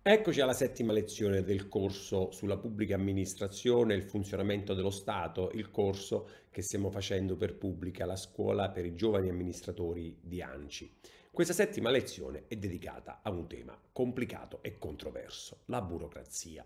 Eccoci alla settima lezione del corso sulla pubblica amministrazione e il funzionamento dello Stato, il corso che stiamo facendo per pubblica la scuola per i giovani amministratori di ANCI. Questa settima lezione è dedicata a un tema complicato e controverso, la burocrazia.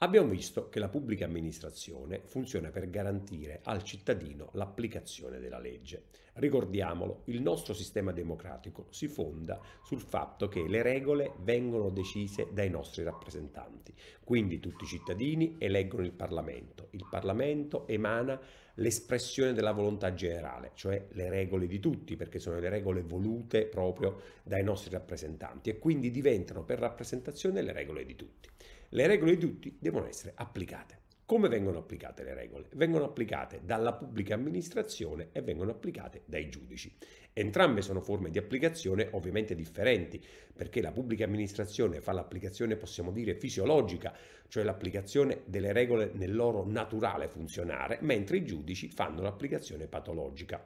Abbiamo visto che la pubblica amministrazione funziona per garantire al cittadino l'applicazione della legge. Ricordiamolo, il nostro sistema democratico si fonda sul fatto che le regole vengono decise dai nostri rappresentanti. Quindi tutti i cittadini eleggono il Parlamento. Il Parlamento emana l'espressione della volontà generale, cioè le regole di tutti, perché sono le regole volute proprio dai nostri rappresentanti e quindi diventano per rappresentazione le regole di tutti. Le regole di tutti devono essere applicate. Come vengono applicate le regole? Vengono applicate dalla pubblica amministrazione e vengono applicate dai giudici. Entrambe sono forme di applicazione ovviamente differenti, perché la pubblica amministrazione fa l'applicazione, possiamo dire, fisiologica, cioè l'applicazione delle regole nel loro naturale funzionare, mentre i giudici fanno l'applicazione patologica,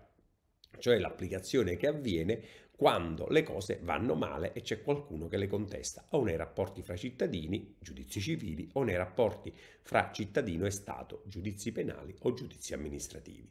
cioè l'applicazione che avviene quando le cose vanno male e c'è qualcuno che le contesta, o nei rapporti fra cittadini, giudizi civili, o nei rapporti fra cittadino e Stato, giudizi penali o giudizi amministrativi.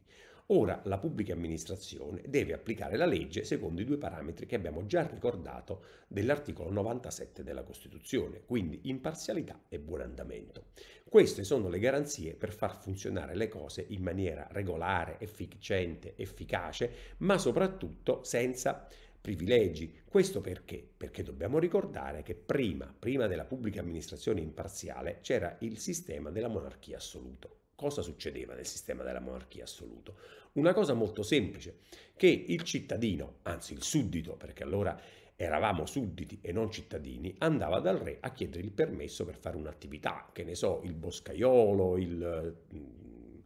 Ora la pubblica amministrazione deve applicare la legge secondo i due parametri che abbiamo già ricordato dell'articolo 97 della Costituzione, quindi imparzialità e buon andamento. Queste sono le garanzie per far funzionare le cose in maniera regolare, efficiente, efficace, ma soprattutto senza privilegi. Questo perché? Perché dobbiamo ricordare che prima, prima della pubblica amministrazione imparziale, c'era il sistema della monarchia assoluta. Cosa succedeva nel sistema della monarchia assoluta? Una cosa molto semplice, che il cittadino, anzi il suddito, perché allora eravamo sudditi e non cittadini, andava dal re a chiedere il permesso per fare un'attività, che ne so, il boscaiolo, il, mm,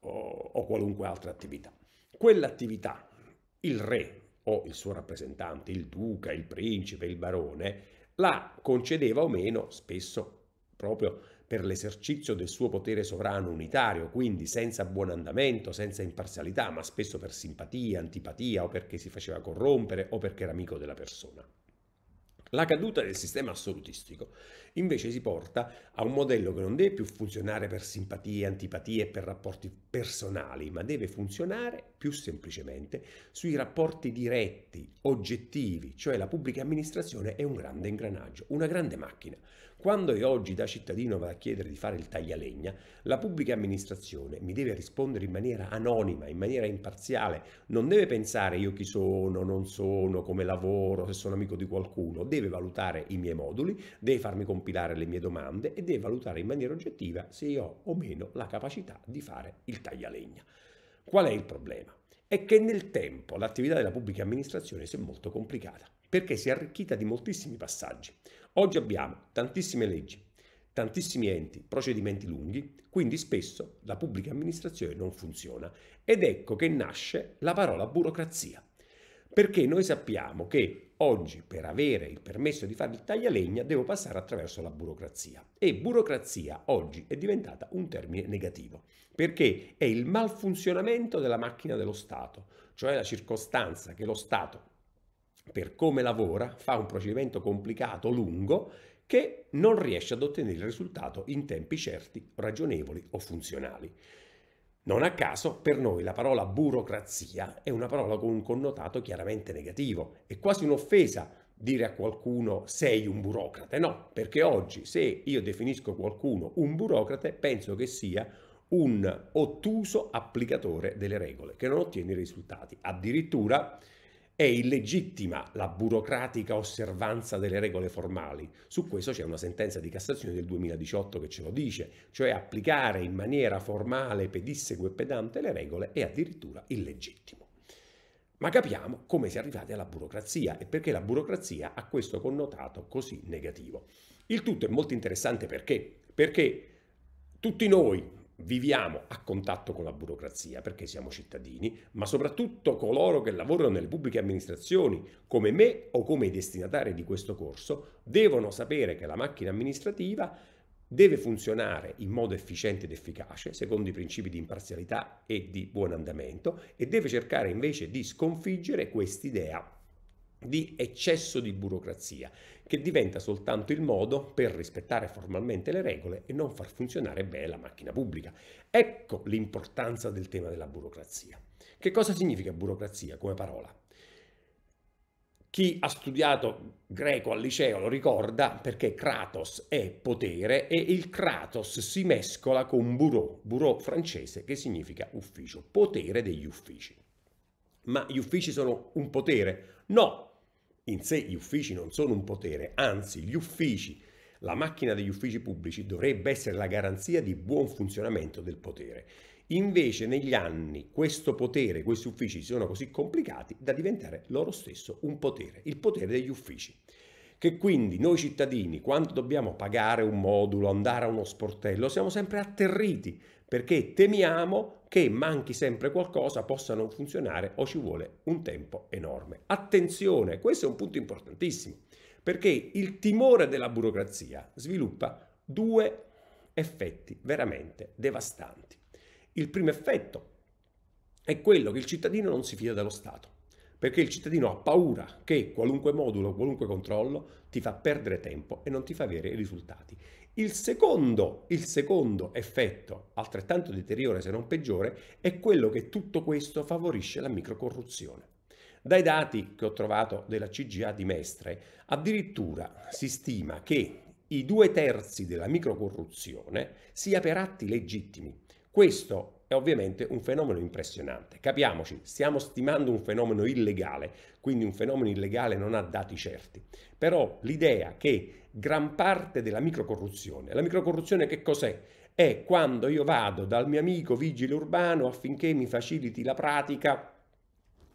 o, o qualunque altra attività. Quell'attività il re o il suo rappresentante, il duca, il principe, il barone, la concedeva o meno, spesso proprio per l'esercizio del suo potere sovrano unitario, quindi senza buon andamento, senza imparzialità, ma spesso per simpatia, antipatia o perché si faceva corrompere o perché era amico della persona. La caduta del sistema assolutistico invece si porta a un modello che non deve più funzionare per simpatie, antipatie e per rapporti personali, ma deve funzionare più semplicemente sui rapporti diretti, oggettivi, cioè la pubblica amministrazione è un grande ingranaggio, una grande macchina. Quando io oggi da cittadino vado a chiedere di fare il taglialegna, la pubblica amministrazione mi deve rispondere in maniera anonima, in maniera imparziale, non deve pensare io chi sono, non sono, come lavoro, se sono amico di qualcuno, deve valutare i miei moduli, deve farmi compilare le mie domande e deve valutare in maniera oggettiva se io ho o meno la capacità di fare il taglialegna. Qual è il problema? È che nel tempo l'attività della pubblica amministrazione si è molto complicata perché si è arricchita di moltissimi passaggi. Oggi abbiamo tantissime leggi, tantissimi enti, procedimenti lunghi, quindi spesso la pubblica amministrazione non funziona ed ecco che nasce la parola burocrazia. Perché noi sappiamo che oggi per avere il permesso di fare il taglialegna devo passare attraverso la burocrazia e burocrazia oggi è diventata un termine negativo perché è il malfunzionamento della macchina dello Stato, cioè la circostanza che lo Stato per come lavora, fa un procedimento complicato, lungo, che non riesce ad ottenere il risultato in tempi certi, ragionevoli o funzionali. Non a caso, per noi la parola burocrazia è una parola con un connotato chiaramente negativo, è quasi un'offesa dire a qualcuno sei un burocrate, no, perché oggi se io definisco qualcuno un burocrate penso che sia un ottuso applicatore delle regole che non ottiene i risultati. Addirittura è illegittima la burocratica osservanza delle regole formali. Su questo c'è una sentenza di Cassazione del 2018 che ce lo dice, cioè applicare in maniera formale, pedissego e pedante le regole è addirittura illegittimo. Ma capiamo come si è arrivati alla burocrazia e perché la burocrazia ha questo connotato così negativo. Il tutto è molto interessante perché? Perché tutti noi, viviamo a contatto con la burocrazia perché siamo cittadini, ma soprattutto coloro che lavorano nelle pubbliche amministrazioni, come me o come i destinatari di questo corso, devono sapere che la macchina amministrativa deve funzionare in modo efficiente ed efficace, secondo i principi di imparzialità e di buon andamento, e deve cercare invece di sconfiggere quest'idea di eccesso di burocrazia, che diventa soltanto il modo per rispettare formalmente le regole e non far funzionare bene la macchina pubblica. Ecco l'importanza del tema della burocrazia. Che cosa significa burocrazia come parola? Chi ha studiato greco al liceo lo ricorda perché Kratos è potere e il Kratos si mescola con bureau, bureau francese che significa ufficio, potere degli uffici. Ma gli uffici sono un potere? No, in sé gli uffici non sono un potere, anzi gli uffici, la macchina degli uffici pubblici dovrebbe essere la garanzia di buon funzionamento del potere. Invece negli anni questo potere, questi uffici sono così complicati da diventare loro stesso un potere, il potere degli uffici. Che quindi noi cittadini, quando dobbiamo pagare un modulo, andare a uno sportello, siamo sempre atterriti perché temiamo che manchi sempre qualcosa, possa non funzionare o ci vuole un tempo enorme. Attenzione, questo è un punto importantissimo, perché il timore della burocrazia sviluppa due effetti veramente devastanti. Il primo effetto è quello che il cittadino non si fida dello Stato perché il cittadino ha paura che qualunque modulo, qualunque controllo ti fa perdere tempo e non ti fa avere i risultati. Il secondo, il secondo effetto, altrettanto deteriore se non peggiore, è quello che tutto questo favorisce la microcorruzione. Dai dati che ho trovato della CGA di Mestre, addirittura si stima che i due terzi della microcorruzione sia per atti legittimi. Questo è ovviamente un fenomeno impressionante. Capiamoci, stiamo stimando un fenomeno illegale, quindi un fenomeno illegale non ha dati certi. Però l'idea che gran parte della microcorruzione, la microcorruzione che cos'è? È quando io vado dal mio amico vigile urbano affinché mi faciliti la pratica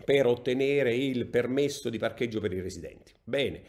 per ottenere il permesso di parcheggio per i residenti. Bene,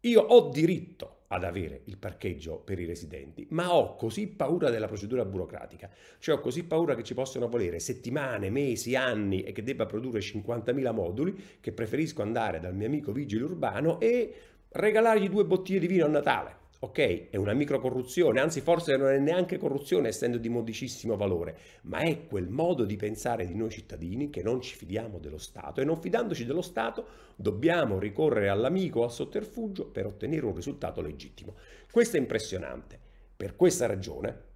io ho diritto ad avere il parcheggio per i residenti, ma ho così paura della procedura burocratica, cioè ho così paura che ci possano volere settimane, mesi, anni e che debba produrre 50.000 moduli, che preferisco andare dal mio amico vigile urbano e regalargli due bottiglie di vino a Natale ok, è una microcorruzione, anzi forse non è neanche corruzione essendo di modicissimo valore, ma è quel modo di pensare di noi cittadini che non ci fidiamo dello Stato e non fidandoci dello Stato dobbiamo ricorrere all'amico o al sotterfugio per ottenere un risultato legittimo. Questo è impressionante. Per questa ragione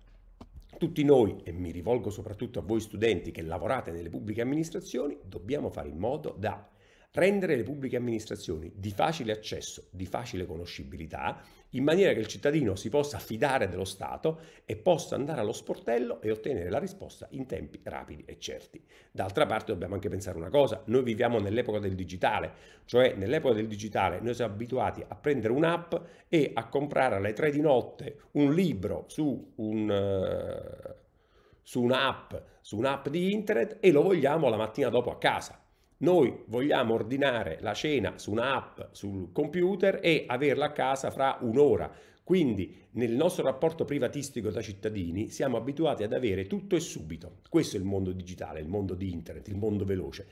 tutti noi, e mi rivolgo soprattutto a voi studenti che lavorate nelle pubbliche amministrazioni, dobbiamo fare in modo da rendere le pubbliche amministrazioni di facile accesso, di facile conoscibilità, in maniera che il cittadino si possa fidare dello Stato e possa andare allo sportello e ottenere la risposta in tempi rapidi e certi. D'altra parte dobbiamo anche pensare una cosa, noi viviamo nell'epoca del digitale, cioè nell'epoca del digitale noi siamo abituati a prendere un'app e a comprare alle 3 di notte un libro su un... Uh, su un'app, su un'app di internet e lo vogliamo la mattina dopo a casa. Noi vogliamo ordinare la cena su un'app sul computer e averla a casa fra un'ora. Quindi nel nostro rapporto privatistico da cittadini siamo abituati ad avere tutto e subito. Questo è il mondo digitale, il mondo di internet, il mondo veloce.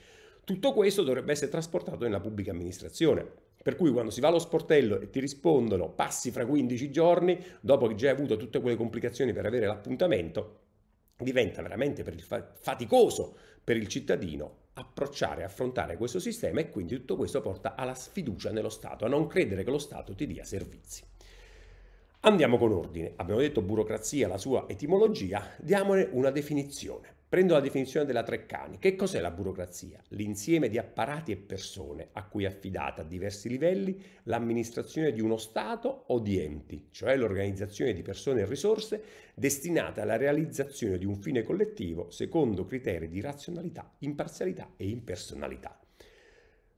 Tutto questo dovrebbe essere trasportato nella pubblica amministrazione. Per cui quando si va allo sportello e ti rispondono passi fra 15 giorni, dopo che già hai avuto tutte quelle complicazioni per avere l'appuntamento, diventa veramente faticoso per il cittadino approcciare, affrontare questo sistema e quindi tutto questo porta alla sfiducia nello Stato, a non credere che lo Stato ti dia servizi. Andiamo con ordine, abbiamo detto burocrazia, la sua etimologia, diamone una definizione. Prendo la definizione della Treccani. Che cos'è la burocrazia? L'insieme di apparati e persone a cui è affidata a diversi livelli l'amministrazione di uno Stato o di enti, cioè l'organizzazione di persone e risorse destinate alla realizzazione di un fine collettivo secondo criteri di razionalità, imparzialità e impersonalità.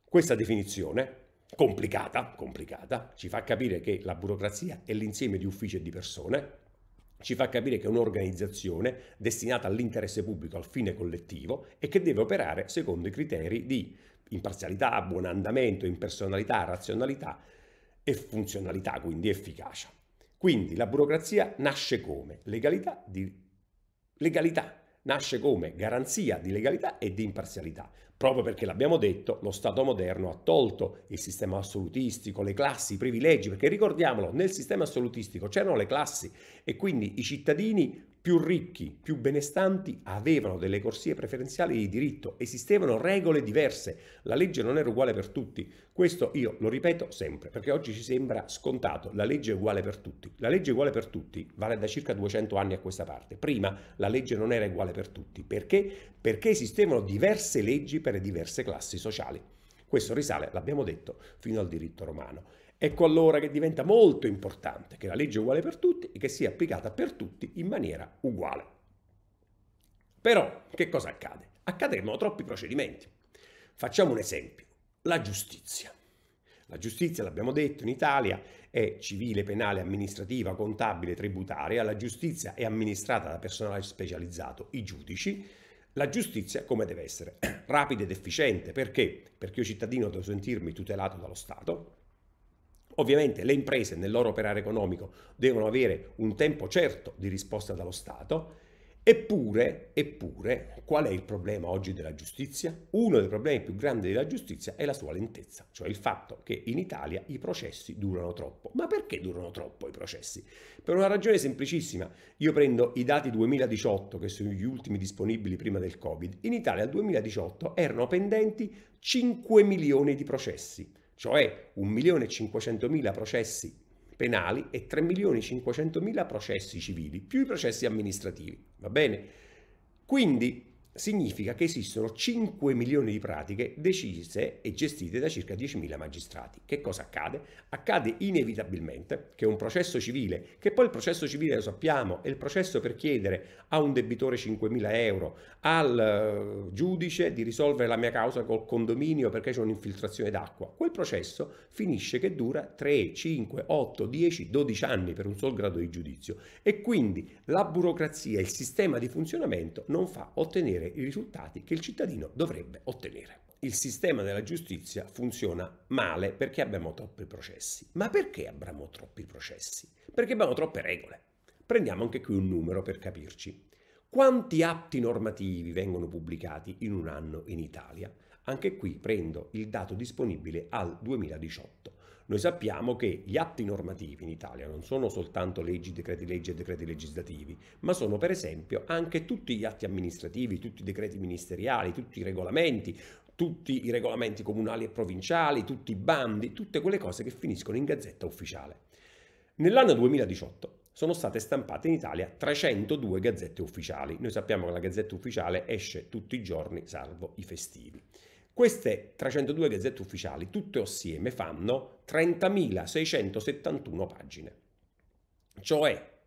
Questa definizione complicata, complicata, ci fa capire che la burocrazia è l'insieme di uffici e di persone, ci fa capire che è un'organizzazione destinata all'interesse pubblico, al fine collettivo e che deve operare secondo i criteri di imparzialità, buon andamento, impersonalità, razionalità e funzionalità, quindi efficacia. Quindi la burocrazia nasce come legalità, di... legalità nasce come garanzia di legalità e di imparzialità. Proprio perché l'abbiamo detto, lo Stato moderno ha tolto il sistema assolutistico, le classi, i privilegi, perché ricordiamolo, nel sistema assolutistico c'erano le classi e quindi i cittadini più ricchi, più benestanti avevano delle corsie preferenziali di diritto, esistevano regole diverse, la legge non era uguale per tutti. Questo io lo ripeto sempre, perché oggi ci sembra scontato, la legge è uguale per tutti. La legge uguale per tutti vale da circa 200 anni a questa parte. Prima la legge non era uguale per tutti, perché? Perché esistevano diverse leggi per le diverse classi sociali. Questo risale, l'abbiamo detto, fino al diritto romano. Ecco allora che diventa molto importante che la legge è uguale per tutti e che sia applicata per tutti in maniera uguale. Però che cosa accade? Accadono troppi procedimenti. Facciamo un esempio, la giustizia. La giustizia, l'abbiamo detto, in Italia è civile, penale, amministrativa, contabile, tributaria. La giustizia è amministrata da personale specializzato, i giudici. La giustizia come deve essere? Rapida ed efficiente. Perché? Perché io cittadino devo sentirmi tutelato dallo Stato, Ovviamente le imprese nel loro operare economico devono avere un tempo certo di risposta dallo Stato, eppure, eppure, qual è il problema oggi della giustizia? Uno dei problemi più grandi della giustizia è la sua lentezza, cioè il fatto che in Italia i processi durano troppo. Ma perché durano troppo i processi? Per una ragione semplicissima. Io prendo i dati 2018, che sono gli ultimi disponibili prima del Covid. In Italia al 2018 erano pendenti 5 milioni di processi cioè 1.500.000 processi penali e 3.500.000 processi civili, più i processi amministrativi, va bene? Quindi significa che esistono 5 milioni di pratiche decise e gestite da circa 10.000 magistrati. Che cosa accade? Accade inevitabilmente che un processo civile, che poi il processo civile lo sappiamo, è il processo per chiedere a un debitore 5.000 euro, al eh, giudice di risolvere la mia causa col condominio perché c'è un'infiltrazione d'acqua, quel processo finisce che dura 3, 5, 8, 10, 12 anni per un solo grado di giudizio e quindi la burocrazia, il sistema di funzionamento non fa ottenere i risultati che il cittadino dovrebbe ottenere. Il sistema della giustizia funziona male perché abbiamo troppi processi. Ma perché abbiamo troppi processi? Perché abbiamo troppe regole. Prendiamo anche qui un numero per capirci. Quanti atti normativi vengono pubblicati in un anno in Italia? Anche qui prendo il dato disponibile al 2018. Noi sappiamo che gli atti normativi in Italia non sono soltanto leggi, decreti legge e decreti legislativi, ma sono per esempio anche tutti gli atti amministrativi, tutti i decreti ministeriali, tutti i regolamenti, tutti i regolamenti comunali e provinciali, tutti i bandi, tutte quelle cose che finiscono in gazzetta ufficiale. Nell'anno 2018 sono state stampate in Italia 302 gazzette ufficiali. Noi sappiamo che la gazzetta ufficiale esce tutti i giorni, salvo i festivi. Queste 302 gazzette ufficiali, tutte assieme, fanno 30.671 pagine, cioè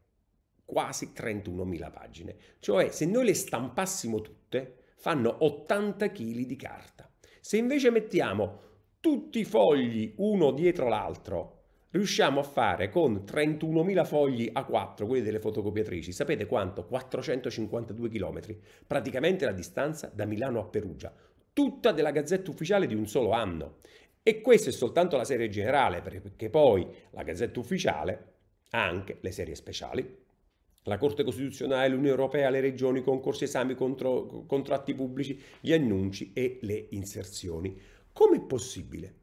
quasi 31.000 pagine. Cioè, se noi le stampassimo tutte, fanno 80 kg di carta. Se invece mettiamo tutti i fogli uno dietro l'altro, riusciamo a fare con 31.000 fogli a 4, quelli delle fotocopiatrici, sapete quanto? 452 km, praticamente la distanza da Milano a Perugia tutta della Gazzetta Ufficiale di un solo anno. E questa è soltanto la serie generale, perché poi la Gazzetta Ufficiale ha anche le serie speciali, la Corte Costituzionale, l'Unione Europea, le regioni, concorsi, esami, contro, contratti pubblici, gli annunci e le inserzioni. Com'è possibile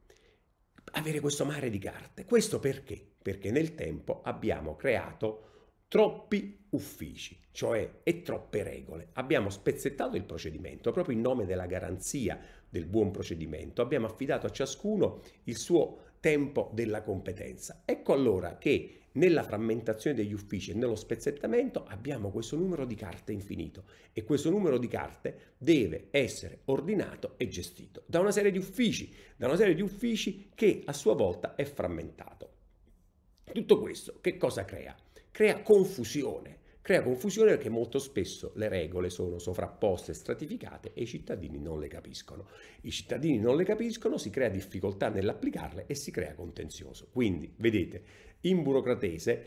avere questo mare di carte? Questo perché? Perché nel tempo abbiamo creato troppi uffici, cioè e troppe regole. Abbiamo spezzettato il procedimento proprio in nome della garanzia del buon procedimento, abbiamo affidato a ciascuno il suo tempo della competenza. Ecco allora che nella frammentazione degli uffici e nello spezzettamento abbiamo questo numero di carte infinito e questo numero di carte deve essere ordinato e gestito da una serie di uffici, da una serie di uffici che a sua volta è frammentato. Tutto questo che cosa crea? crea confusione. Crea confusione perché molto spesso le regole sono sovrapposte, stratificate e i cittadini non le capiscono. I cittadini non le capiscono, si crea difficoltà nell'applicarle e si crea contenzioso. Quindi, vedete, in burocratese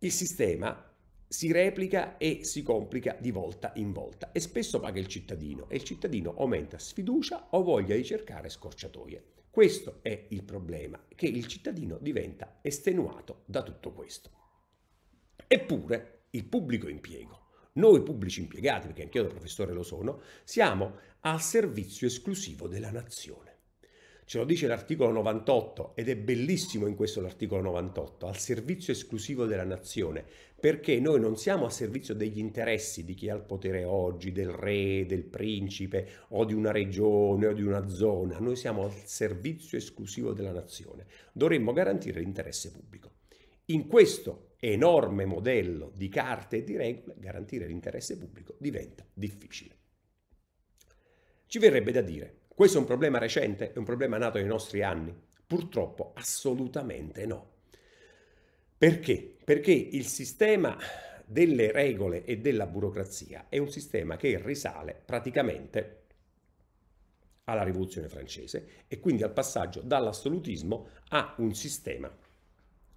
il sistema si replica e si complica di volta in volta e spesso paga il cittadino e il cittadino aumenta sfiducia o voglia di cercare scorciatoie. Questo è il problema, che il cittadino diventa estenuato da tutto questo. Eppure il pubblico impiego, noi pubblici impiegati, perché anch'io da professore lo sono, siamo al servizio esclusivo della nazione. Ce lo dice l'articolo 98 ed è bellissimo in questo l'articolo 98, al servizio esclusivo della nazione, perché noi non siamo a servizio degli interessi di chi ha il potere oggi, del re, del principe o di una regione o di una zona, noi siamo al servizio esclusivo della nazione. Dovremmo garantire l'interesse pubblico. In questo enorme modello di carte e di regole, garantire l'interesse pubblico diventa difficile. Ci verrebbe da dire, questo è un problema recente, è un problema nato nei nostri anni? Purtroppo assolutamente no. Perché? Perché il sistema delle regole e della burocrazia è un sistema che risale praticamente alla rivoluzione francese e quindi al passaggio dall'assolutismo a un sistema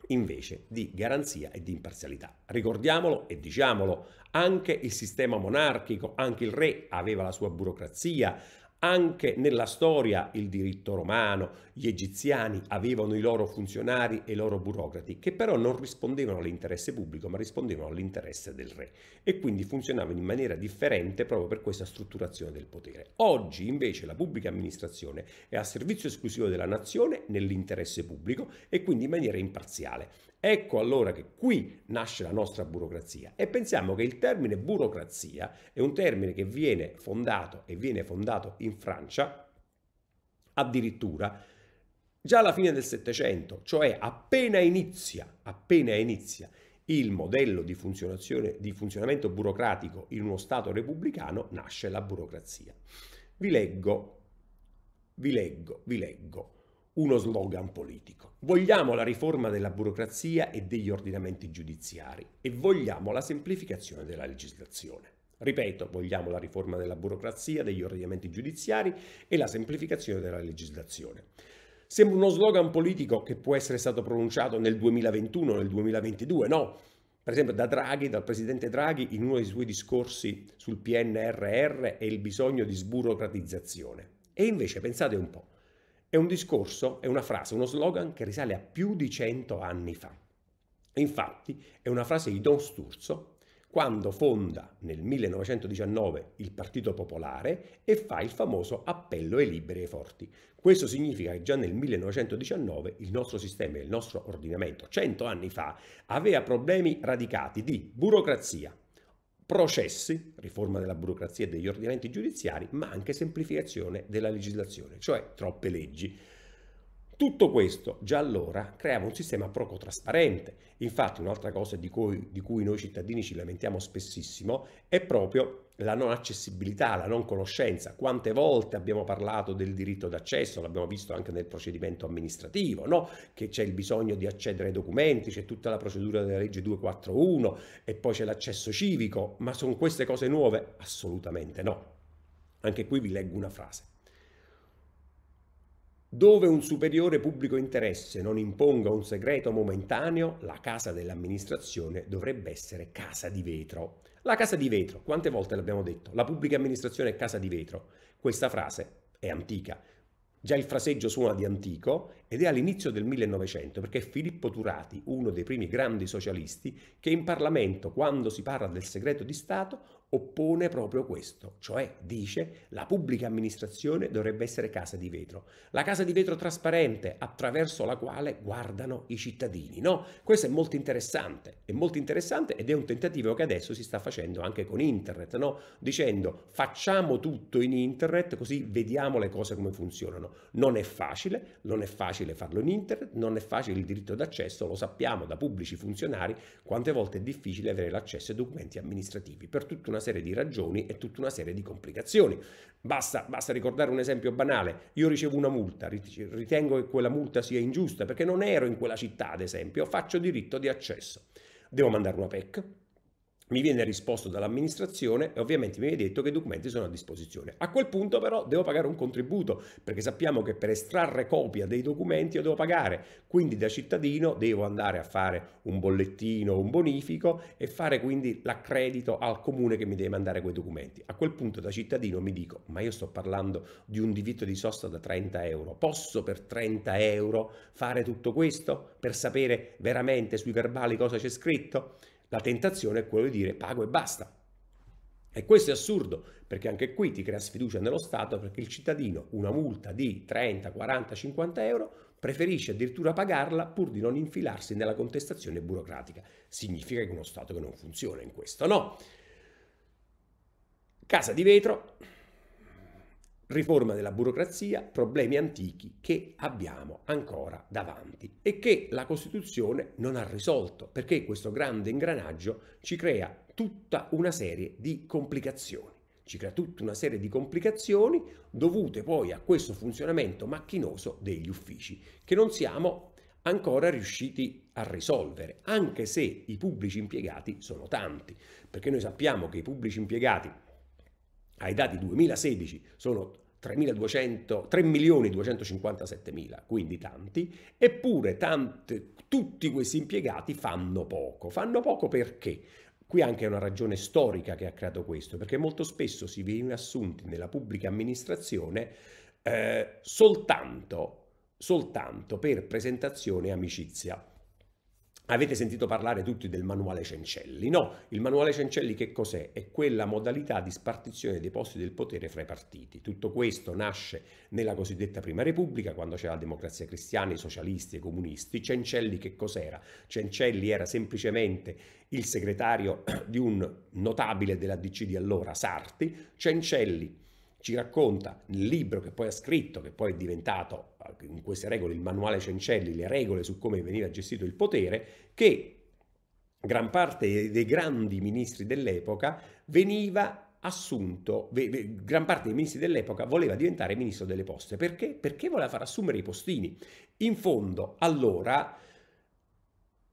invece di garanzia e di imparzialità. Ricordiamolo e diciamolo, anche il sistema monarchico, anche il re aveva la sua burocrazia, anche nella storia il diritto romano, gli egiziani avevano i loro funzionari e i loro burocrati, che però non rispondevano all'interesse pubblico, ma rispondevano all'interesse del re e quindi funzionavano in maniera differente proprio per questa strutturazione del potere. Oggi invece la pubblica amministrazione è a servizio esclusivo della nazione nell'interesse pubblico e quindi in maniera imparziale. Ecco allora che qui nasce la nostra burocrazia e pensiamo che il termine burocrazia è un termine che viene fondato e viene fondato in Francia addirittura già alla fine del Settecento, cioè appena inizia, appena inizia il modello di, di funzionamento burocratico in uno Stato repubblicano, nasce la burocrazia. Vi leggo, vi leggo, vi leggo uno slogan politico. Vogliamo la riforma della burocrazia e degli ordinamenti giudiziari e vogliamo la semplificazione della legislazione. Ripeto, vogliamo la riforma della burocrazia, degli ordinamenti giudiziari e la semplificazione della legislazione. Sembra uno slogan politico che può essere stato pronunciato nel 2021 o nel 2022, no? Per esempio da Draghi, dal presidente Draghi, in uno dei suoi discorsi sul PNRR e il bisogno di sburocratizzazione. E invece pensate un po', è un discorso, è una frase, uno slogan che risale a più di cento anni fa. Infatti è una frase di Don Sturzo quando fonda nel 1919 il Partito Popolare e fa il famoso appello ai liberi e ai forti. Questo significa che già nel 1919 il nostro sistema e il nostro ordinamento, cento anni fa, aveva problemi radicati di burocrazia, processi, riforma della burocrazia e degli ordinamenti giudiziari, ma anche semplificazione della legislazione, cioè troppe leggi. Tutto questo già allora creava un sistema poco trasparente. Infatti un'altra cosa di cui, di cui, noi cittadini ci lamentiamo spessissimo è proprio la non accessibilità, la non conoscenza. Quante volte abbiamo parlato del diritto d'accesso, l'abbiamo visto anche nel procedimento amministrativo, no? che c'è il bisogno di accedere ai documenti, c'è tutta la procedura della legge 241 e poi c'è l'accesso civico, ma sono queste cose nuove? Assolutamente no. Anche qui vi leggo una frase dove un superiore pubblico interesse non imponga un segreto momentaneo, la casa dell'amministrazione dovrebbe essere casa di vetro. La casa di vetro, quante volte l'abbiamo detto? La pubblica amministrazione è casa di vetro. Questa frase è antica. Già il fraseggio suona di antico ed è all'inizio del 1900 perché Filippo Turati, uno dei primi grandi socialisti, che in Parlamento quando si parla del segreto di Stato oppone proprio questo, cioè dice la pubblica amministrazione dovrebbe essere casa di vetro, la casa di vetro trasparente attraverso la quale guardano i cittadini, no? Questo è molto interessante, è molto interessante ed è un tentativo che adesso si sta facendo anche con internet, no? Dicendo facciamo tutto in internet così vediamo le cose come funzionano. Non è facile, non è facile farlo in internet, non è facile il diritto d'accesso, lo sappiamo da pubblici funzionari quante volte è difficile avere l'accesso ai documenti amministrativi per tutta una serie di ragioni e tutta una serie di complicazioni. Basta, basta, ricordare un esempio banale, io ricevo una multa, ritengo che quella multa sia ingiusta perché non ero in quella città ad esempio, faccio diritto di accesso. Devo mandare una PEC, mi viene risposto dall'amministrazione e ovviamente mi viene detto che i documenti sono a disposizione. A quel punto però devo pagare un contributo perché sappiamo che per estrarre copia dei documenti io devo pagare, quindi da cittadino devo andare a fare un bollettino, un bonifico e fare quindi l'accredito al comune che mi deve mandare quei documenti. A quel punto da cittadino mi dico ma io sto parlando di un divitto di sosta da 30 euro, posso per 30 euro fare tutto questo per sapere veramente sui verbali cosa c'è scritto? La tentazione è quella di dire pago e basta. E questo è assurdo, perché anche qui ti crea sfiducia nello Stato, perché il cittadino una multa di 30, 40, 50 euro preferisce addirittura pagarla pur di non infilarsi nella contestazione burocratica. Significa che uno Stato che non funziona in questo, no? Casa di vetro, riforma della burocrazia, problemi antichi che abbiamo ancora davanti e che la Costituzione non ha risolto perché questo grande ingranaggio ci crea tutta una serie di complicazioni. Ci crea tutta una serie di complicazioni dovute poi a questo funzionamento macchinoso degli uffici che non siamo ancora riusciti a risolvere, anche se i pubblici impiegati sono tanti, perché noi sappiamo che i pubblici impiegati ai dati 2016 sono 3.257.000, quindi tanti, eppure tante, tutti questi impiegati fanno poco. Fanno poco perché? Qui anche è una ragione storica che ha creato questo, perché molto spesso si viene assunti nella pubblica amministrazione eh, soltanto, soltanto per presentazione e amicizia. Avete sentito parlare tutti del manuale Cencelli? No, il manuale Cencelli che cos'è? È quella modalità di spartizione dei posti del potere fra i partiti. Tutto questo nasce nella cosiddetta Prima Repubblica, quando c'era la democrazia cristiana, i socialisti e i comunisti. Cencelli che cos'era? Cencelli era semplicemente il segretario di un notabile della DC di allora, Sarti. Cencelli ci racconta nel libro che poi ha scritto, che poi è diventato in queste regole il manuale Cencelli, le regole su come veniva gestito il potere, che gran parte dei grandi ministri dell'epoca veniva assunto, gran parte dei ministri dell'epoca voleva diventare ministro delle poste. Perché? Perché voleva far assumere i postini. In fondo, allora,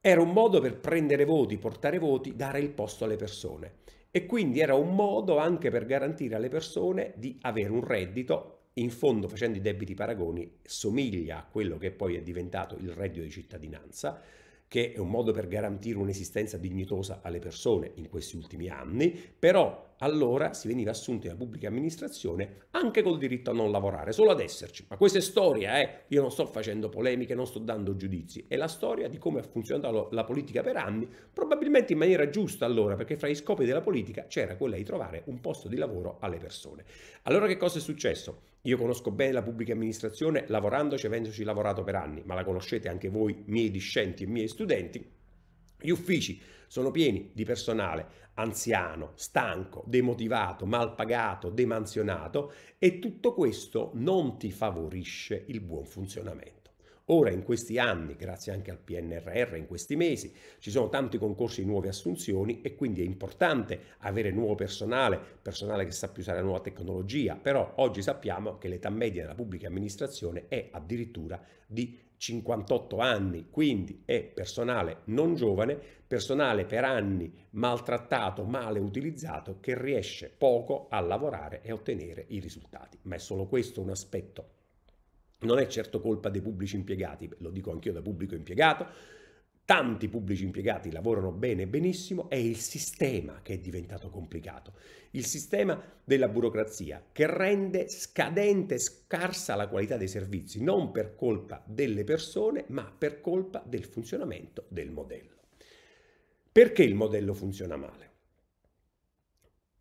era un modo per prendere voti, portare voti, dare il posto alle persone e quindi era un modo anche per garantire alle persone di avere un reddito, in fondo facendo i debiti paragoni somiglia a quello che poi è diventato il reddito di cittadinanza, che è un modo per garantire un'esistenza dignitosa alle persone in questi ultimi anni, però allora si veniva assunti nella pubblica amministrazione anche col diritto a non lavorare, solo ad esserci. Ma questa è storia, eh? io non sto facendo polemiche, non sto dando giudizi, è la storia di come ha funzionato la politica per anni, probabilmente in maniera giusta allora, perché fra gli scopi della politica c'era quella di trovare un posto di lavoro alle persone. Allora che cosa è successo? Io conosco bene la pubblica amministrazione lavorandoci, avendoci lavorato per anni, ma la conoscete anche voi, miei discenti e miei studenti. Gli uffici sono pieni di personale anziano, stanco, demotivato, mal pagato, demansionato e tutto questo non ti favorisce il buon funzionamento. Ora in questi anni, grazie anche al PNRR, in questi mesi, ci sono tanti concorsi di nuove assunzioni e quindi è importante avere nuovo personale, personale che sappia usare la nuova tecnologia, però oggi sappiamo che l'età media della pubblica amministrazione è addirittura di 58 anni, quindi è personale non giovane, personale per anni maltrattato, male utilizzato, che riesce poco a lavorare e ottenere i risultati. Ma è solo questo un aspetto. Non è certo colpa dei pubblici impiegati, lo dico anch'io da pubblico impiegato, tanti pubblici impiegati lavorano bene e benissimo, è il sistema che è diventato complicato. Il sistema della burocrazia che rende scadente e scarsa la qualità dei servizi, non per colpa delle persone, ma per colpa del funzionamento del modello. Perché il modello funziona male?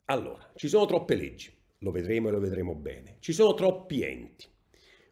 Allora, ci sono troppe leggi, lo vedremo e lo vedremo bene. Ci sono troppi enti,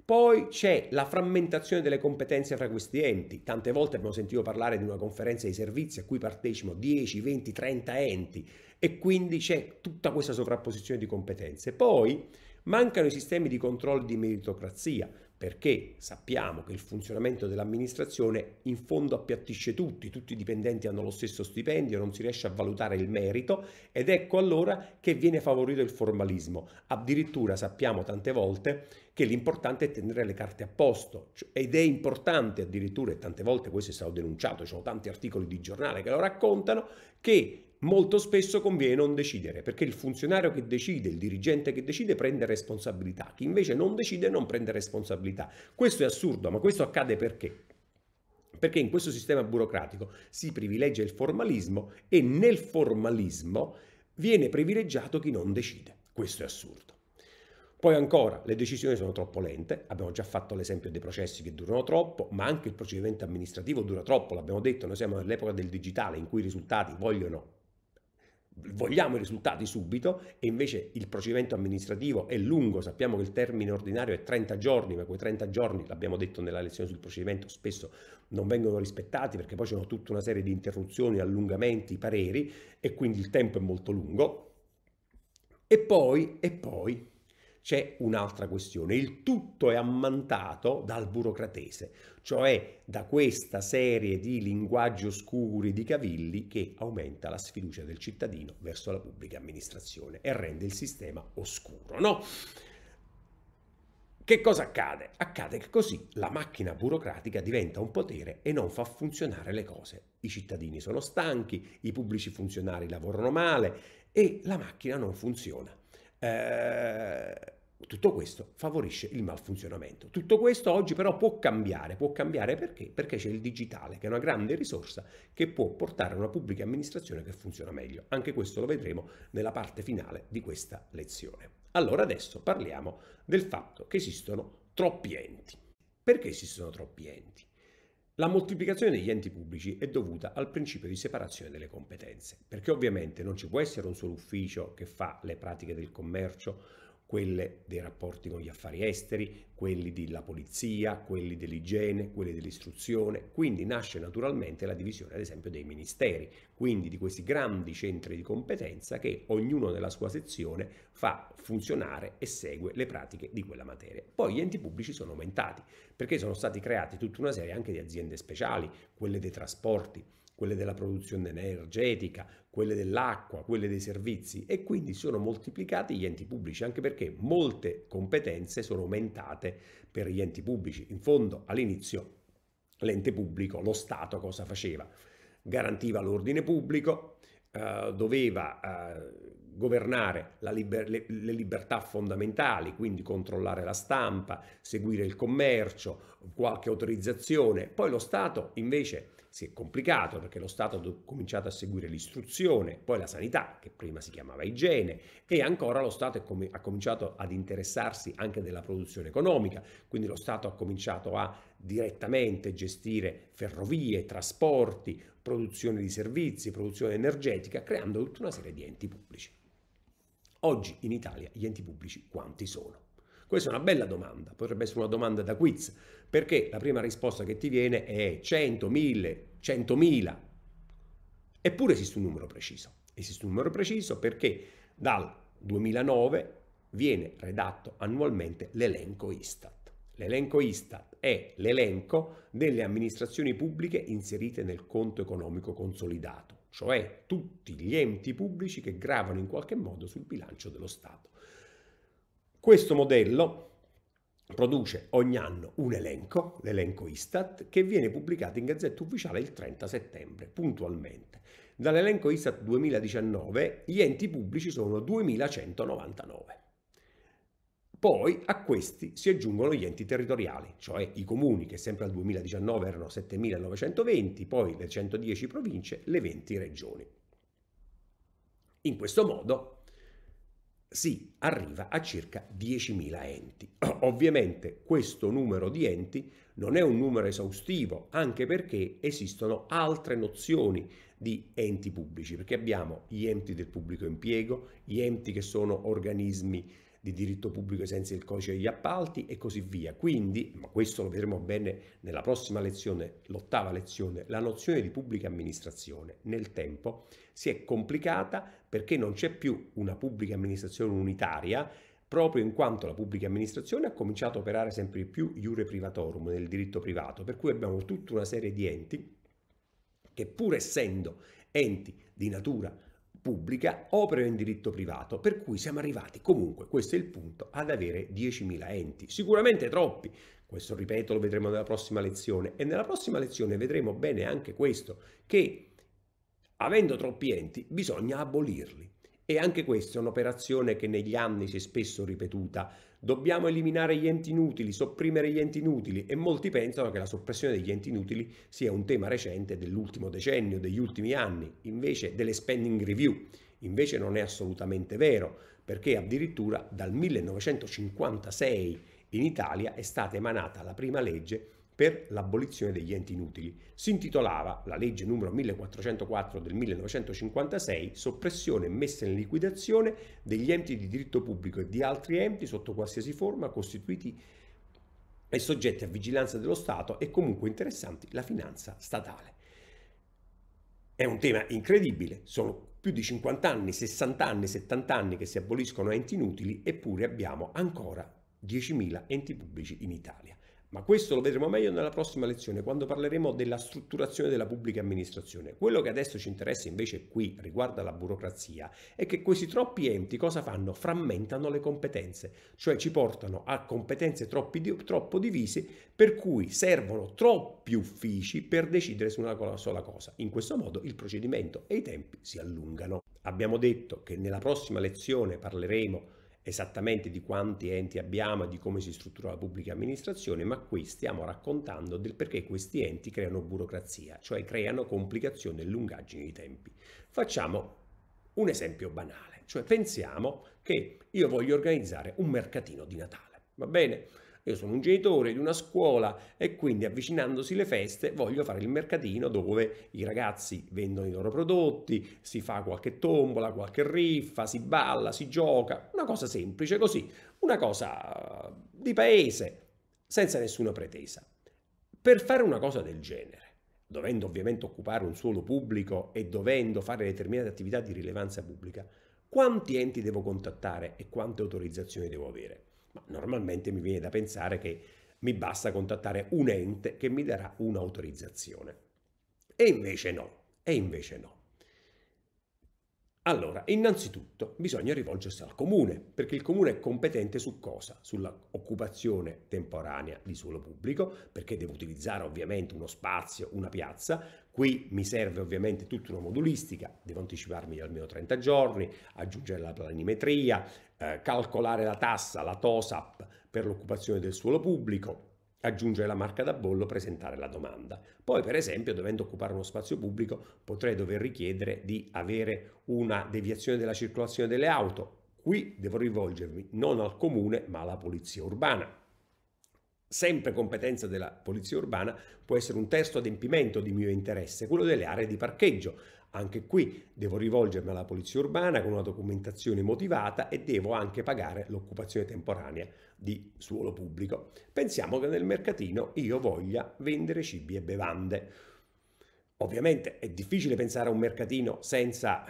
poi c'è la frammentazione delle competenze fra questi enti. Tante volte abbiamo sentito parlare di una conferenza di servizi a cui partecipano 10, 20, 30 enti e quindi c'è tutta questa sovrapposizione di competenze. Poi mancano i sistemi di controllo di meritocrazia perché sappiamo che il funzionamento dell'amministrazione in fondo appiattisce tutti, tutti i dipendenti hanno lo stesso stipendio, non si riesce a valutare il merito ed ecco allora che viene favorito il formalismo. Addirittura sappiamo tante volte che l'importante è tenere le carte a posto cioè, ed è importante addirittura, e tante volte questo è stato denunciato, ci sono tanti articoli di giornale che lo raccontano, che molto spesso conviene non decidere, perché il funzionario che decide, il dirigente che decide prende responsabilità, chi invece non decide non prende responsabilità. Questo è assurdo, ma questo accade perché? Perché in questo sistema burocratico si privilegia il formalismo e nel formalismo viene privilegiato chi non decide. Questo è assurdo. Poi ancora, le decisioni sono troppo lente, abbiamo già fatto l'esempio dei processi che durano troppo, ma anche il procedimento amministrativo dura troppo, l'abbiamo detto, noi siamo nell'epoca del digitale in cui i risultati vogliono vogliamo i risultati subito e invece il procedimento amministrativo è lungo, sappiamo che il termine ordinario è 30 giorni, ma quei 30 giorni, l'abbiamo detto nella lezione sul procedimento, spesso non vengono rispettati perché poi c'è tutta una serie di interruzioni, allungamenti, pareri e quindi il tempo è molto lungo. E poi, e poi, c'è un'altra questione. Il tutto è ammantato dal burocratese, cioè da questa serie di linguaggi oscuri, di cavilli che aumenta la sfiducia del cittadino verso la pubblica amministrazione e rende il sistema oscuro, no? Che cosa accade? Accade che così la macchina burocratica diventa un potere e non fa funzionare le cose. I cittadini sono stanchi, i pubblici funzionari lavorano male e la macchina non funziona. Eh, tutto questo favorisce il malfunzionamento. Tutto questo oggi però può cambiare, può cambiare perché? Perché c'è il digitale, che è una grande risorsa che può portare a una pubblica amministrazione che funziona meglio. Anche questo lo vedremo nella parte finale di questa lezione. Allora adesso parliamo del fatto che esistono troppi enti. Perché esistono troppi enti? La moltiplicazione degli enti pubblici è dovuta al principio di separazione delle competenze, perché ovviamente non ci può essere un solo ufficio che fa le pratiche del commercio, quelle dei rapporti con gli affari esteri, quelli della polizia, quelli dell'igiene, quelli dell'istruzione, quindi nasce naturalmente la divisione ad esempio dei ministeri, quindi di questi grandi centri di competenza che ognuno nella sua sezione fa funzionare e segue le pratiche di quella materia. Poi gli enti pubblici sono aumentati perché sono stati creati tutta una serie anche di aziende speciali, quelle dei trasporti, quelle della produzione energetica, quelle dell'acqua, quelle dei servizi e quindi sono moltiplicati gli enti pubblici, anche perché molte competenze sono aumentate per gli enti pubblici. In fondo all'inizio l'ente pubblico, lo Stato cosa faceva? Garantiva l'ordine pubblico, eh, doveva eh, governare liber le, le, libertà fondamentali, quindi controllare la stampa, seguire il commercio, qualche autorizzazione. Poi lo Stato invece si è complicato perché lo Stato ha cominciato a seguire l'istruzione, poi la sanità, che prima si chiamava igiene, e ancora lo Stato com- ha cominciato ad interessarsi anche della produzione economica, quindi lo Stato ha cominciato a direttamente gestire ferrovie, trasporti, produzione di servizi, produzione energetica, creando tutta una serie di enti pubblici. Oggi in Italia gli enti pubblici quanti sono? Questa è una bella domanda, potrebbe essere una domanda da quiz, perché la prima risposta che ti viene è 100, 1000, 100.000. Eppure esiste un numero preciso. Esiste un numero preciso perché dal 2009 viene redatto annualmente l'elenco ISTAT. L'elenco ISTAT è l'elenco delle amministrazioni pubbliche inserite nel conto economico consolidato, cioè tutti gli enti pubblici che gravano in qualche modo sul bilancio dello Stato. Questo modello produce ogni anno un elenco, l'elenco Istat, che viene pubblicato in Gazzetta Ufficiale il 30 settembre, puntualmente. Dall'elenco Istat 2019 gli enti pubblici sono 2199. Poi a questi si aggiungono gli enti territoriali, cioè i comuni che sempre al 2019 erano 7920, poi le 110 province, le 20 regioni. In questo modo si arriva a circa 10.000 enti. Ovviamente questo numero di enti non è un numero esaustivo, anche perché esistono altre nozioni di enti pubblici, perché abbiamo gli enti del pubblico impiego, gli enti che sono organismi di diritto pubblico ai sensi del codice degli appalti e così via. Quindi, ma questo lo vedremo bene nella prossima lezione, l'ottava lezione, la nozione di pubblica amministrazione nel tempo si è complicata perché non c'è più una pubblica amministrazione unitaria, proprio in quanto la pubblica amministrazione ha cominciato a operare sempre di più iure privatorum nel diritto privato, per cui abbiamo tutta una serie di enti che pur essendo enti di natura pubblica opera in diritto privato, per cui siamo arrivati comunque, questo è il punto, ad avere 10.000 enti, sicuramente troppi, questo ripeto lo vedremo nella prossima lezione e nella prossima lezione vedremo bene anche questo, che avendo troppi enti bisogna abolirli. E anche questa è un'operazione che negli anni si è spesso ripetuta, Dobbiamo eliminare gli enti inutili, sopprimere gli enti inutili e molti pensano che la soppressione degli enti inutili sia un tema recente dell'ultimo decennio, degli ultimi anni, invece delle spending review. Invece non è assolutamente vero, perché addirittura dal 1956 in Italia è stata emanata la prima legge per l'abolizione degli enti inutili. Si intitolava la legge numero 1404 del 1956 soppressione e messa in liquidazione degli enti di diritto pubblico e di altri enti sotto qualsiasi forma costituiti e soggetti a vigilanza dello Stato e comunque interessanti la finanza statale. È un tema incredibile, sono più di 50 anni, 60 anni, 70 anni che si aboliscono enti inutili eppure abbiamo ancora 10.000 enti pubblici in Italia. Ma questo lo vedremo meglio nella prossima lezione, quando parleremo della strutturazione della pubblica amministrazione. Quello che adesso ci interessa invece qui riguarda la burocrazia è che questi troppi enti cosa fanno? Frammentano le competenze, cioè ci portano a competenze di, troppo divise per cui servono troppi uffici per decidere su una sola cosa. In questo modo il procedimento e i tempi si allungano. Abbiamo detto che nella prossima lezione parleremo esattamente di quanti enti abbiamo e di come si struttura la pubblica amministrazione, ma qui stiamo raccontando del perché questi enti creano burocrazia, cioè creano complicazioni e lungaggini di tempi. Facciamo un esempio banale, cioè pensiamo che io voglio organizzare un mercatino di Natale, va bene? io sono un genitore di una scuola e quindi avvicinandosi le feste voglio fare il mercatino dove i ragazzi vendono i loro prodotti, si fa qualche tombola, qualche riffa, si balla, si gioca, una cosa semplice così, una cosa eh, di paese, senza nessuna pretesa. Per fare una cosa del genere, dovendo ovviamente occupare un suolo pubblico e dovendo fare determinate attività di rilevanza pubblica, quanti enti devo contattare e quante autorizzazioni devo avere? Ma normalmente mi viene da pensare che mi basta contattare un ente che mi darà un'autorizzazione. E invece no, e invece no. Allora, innanzitutto bisogna rivolgersi al comune, perché il comune è competente su cosa? Sull'occupazione temporanea di suolo pubblico, perché devo utilizzare ovviamente uno spazio, una piazza. Qui mi serve ovviamente tutta una modulistica, devo anticiparmi almeno 30 giorni, aggiungere la planimetria, eh, calcolare la tassa, la TOSAP per l'occupazione del suolo pubblico, aggiungere la marca da bollo, presentare la domanda. Poi, per esempio, dovendo occupare uno spazio pubblico, potrei dover richiedere di avere una deviazione della circolazione delle auto. Qui devo rivolgermi non al comune, ma alla polizia urbana sempre competenza della polizia urbana, può essere un terzo adempimento di mio interesse, quello delle aree di parcheggio. Anche qui devo rivolgermi alla polizia urbana con una documentazione motivata e devo anche pagare l'occupazione temporanea di suolo pubblico. Pensiamo che nel mercatino io voglia vendere cibi e bevande. Ovviamente è difficile pensare a un mercatino senza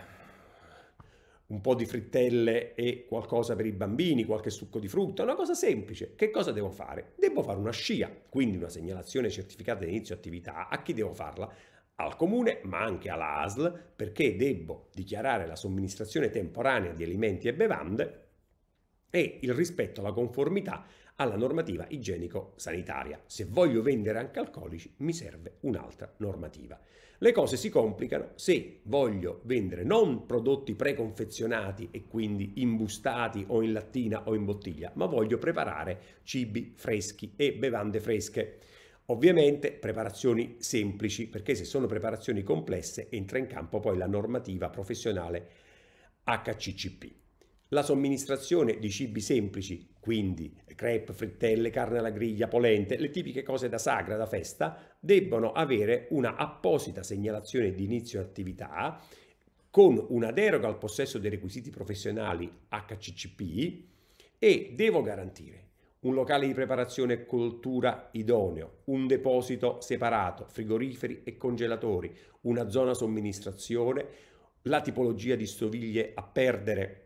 un po' di frittelle e qualcosa per i bambini, qualche succo di frutta, una cosa semplice. Che cosa devo fare? Devo fare una scia, quindi una segnalazione certificata di inizio attività. A chi devo farla? al comune ma anche alla ASL perché debbo dichiarare la somministrazione temporanea di alimenti e bevande e il rispetto alla conformità alla normativa igienico-sanitaria. Se voglio vendere anche alcolici mi serve un'altra normativa. Le cose si complicano se voglio vendere non prodotti preconfezionati e quindi imbustati o in lattina o in bottiglia, ma voglio preparare cibi freschi e bevande fresche. Ovviamente preparazioni semplici, perché se sono preparazioni complesse entra in campo poi la normativa professionale HCCP. La somministrazione di cibi semplici, quindi crepe, frittelle, carne alla griglia, polente, le tipiche cose da sagra, da festa, debbono avere una apposita segnalazione di inizio attività con una deroga al possesso dei requisiti professionali HCCP e devo garantire un locale di preparazione e coltura idoneo, un deposito separato, frigoriferi e congelatori, una zona somministrazione, la tipologia di stoviglie a perdere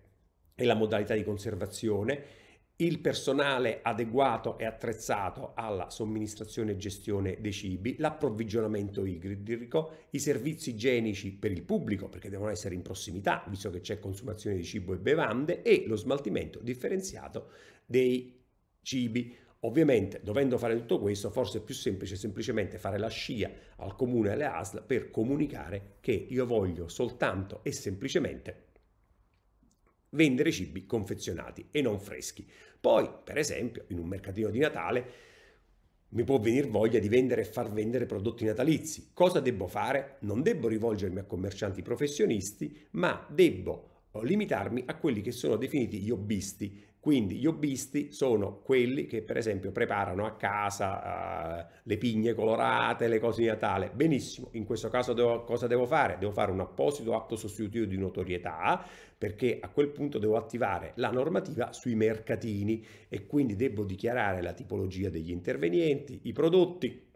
e la modalità di conservazione, il personale adeguato e attrezzato alla somministrazione e gestione dei cibi, l'approvvigionamento idrico, i servizi igienici per il pubblico perché devono essere in prossimità visto che c'è consumazione di cibo e bevande e lo smaltimento differenziato dei cibi. Ovviamente, dovendo fare tutto questo, forse è più semplice semplicemente fare la scia al comune e alle ASL per comunicare che io voglio soltanto e semplicemente vendere cibi confezionati e non freschi. Poi, per esempio, in un mercatino di Natale mi può venire voglia di vendere e far vendere prodotti natalizi. Cosa devo fare? Non devo rivolgermi a commercianti professionisti, ma devo eh, limitarmi a quelli che sono definiti gli hobbisti, quindi gli hobbisti sono quelli che per esempio preparano a casa uh, le pigne colorate, le cose di Natale. Benissimo, in questo caso devo, cosa devo fare? Devo fare un apposito atto sostitutivo di notorietà perché a quel punto devo attivare la normativa sui mercatini e quindi devo dichiarare la tipologia degli intervenienti, i prodotti,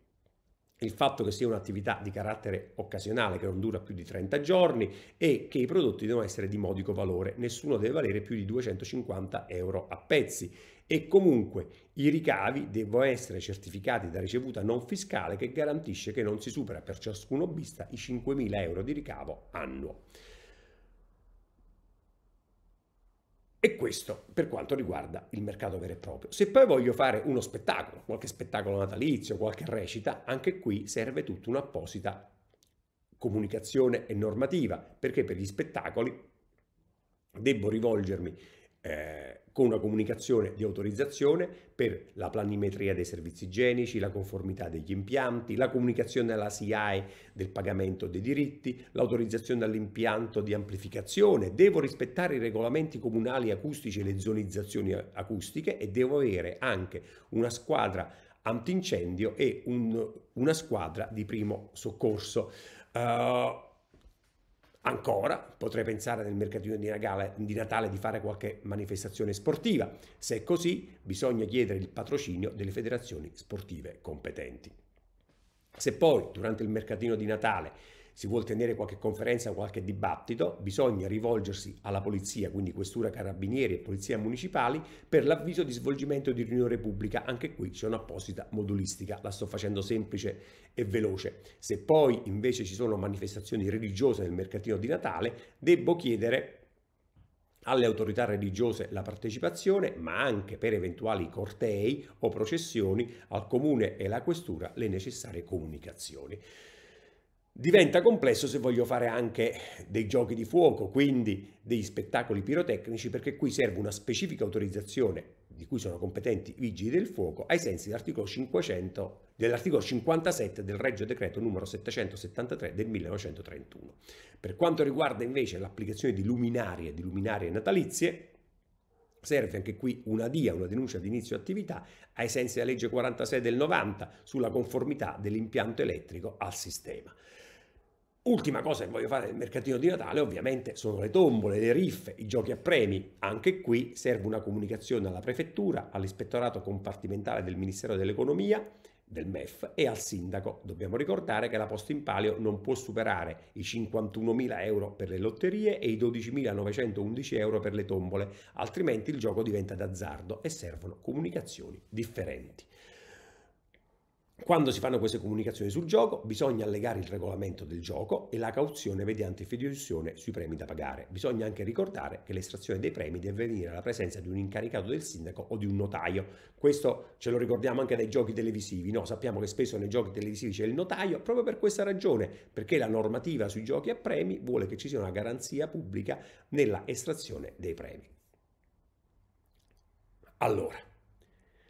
il fatto che sia un'attività di carattere occasionale che non dura più di 30 giorni e che i prodotti devono essere di modico valore, nessuno deve valere più di 250 euro a pezzi e comunque i ricavi devono essere certificati da ricevuta non fiscale che garantisce che non si supera per ciascun hobbista i 5.000 euro di ricavo annuo. E questo per quanto riguarda il mercato vero e proprio. Se poi voglio fare uno spettacolo, qualche spettacolo natalizio, qualche recita, anche qui serve tutta un'apposita comunicazione e normativa, perché per gli spettacoli debbo rivolgermi eh, con una comunicazione di autorizzazione per la planimetria dei servizi igienici, la conformità degli impianti, la comunicazione alla SIAE del pagamento dei diritti, l'autorizzazione all'impianto di amplificazione, devo rispettare i regolamenti comunali acustici e le zonizzazioni acustiche e devo avere anche una squadra antincendio e un, una squadra di primo soccorso. Uh, Ancora, potrei pensare nel mercatino di, Nagale, di Natale di fare qualche manifestazione sportiva. Se è così, bisogna chiedere il patrocinio delle federazioni sportive competenti. Se poi durante il mercatino di Natale si vuole tenere qualche conferenza, qualche dibattito, bisogna rivolgersi alla polizia, quindi questura carabinieri e polizia municipali, per l'avviso di svolgimento di riunione pubblica. Anche qui c'è un'apposita modulistica, la sto facendo semplice e veloce. Se poi invece ci sono manifestazioni religiose nel mercatino di Natale, debbo chiedere alle autorità religiose la partecipazione, ma anche per eventuali cortei o processioni al comune e alla questura le necessarie comunicazioni. Diventa complesso se voglio fare anche dei giochi di fuoco, quindi degli spettacoli pirotecnici, perché qui serve una specifica autorizzazione di cui sono competenti i vigili del fuoco ai sensi dell'articolo, 500, dell'articolo 57 del Regio Decreto numero 773 del 1931. Per quanto riguarda invece l'applicazione di luminarie, di luminarie natalizie, Serve anche qui una DIA, una denuncia di inizio attività, ai sensi della legge 46 del 90 sulla conformità dell'impianto elettrico al sistema. Ultima cosa che voglio fare nel mercatino di Natale ovviamente sono le tombole, le riffe, i giochi a premi. Anche qui serve una comunicazione alla prefettura, all'ispettorato compartimentale del Ministero dell'Economia, del MEF e al sindaco. Dobbiamo ricordare che la posta in palio non può superare i 51.000 euro per le lotterie e i 12.911 euro per le tombole, altrimenti il gioco diventa d'azzardo e servono comunicazioni differenti. Quando si fanno queste comunicazioni sul gioco bisogna allegare il regolamento del gioco e la cauzione mediante fiduzione sui premi da pagare. Bisogna anche ricordare che l'estrazione dei premi deve venire alla presenza di un incaricato del sindaco o di un notaio. Questo ce lo ricordiamo anche dai giochi televisivi, no? sappiamo che spesso nei giochi televisivi c'è il notaio proprio per questa ragione, perché la normativa sui giochi a premi vuole che ci sia una garanzia pubblica nella estrazione dei premi. Allora,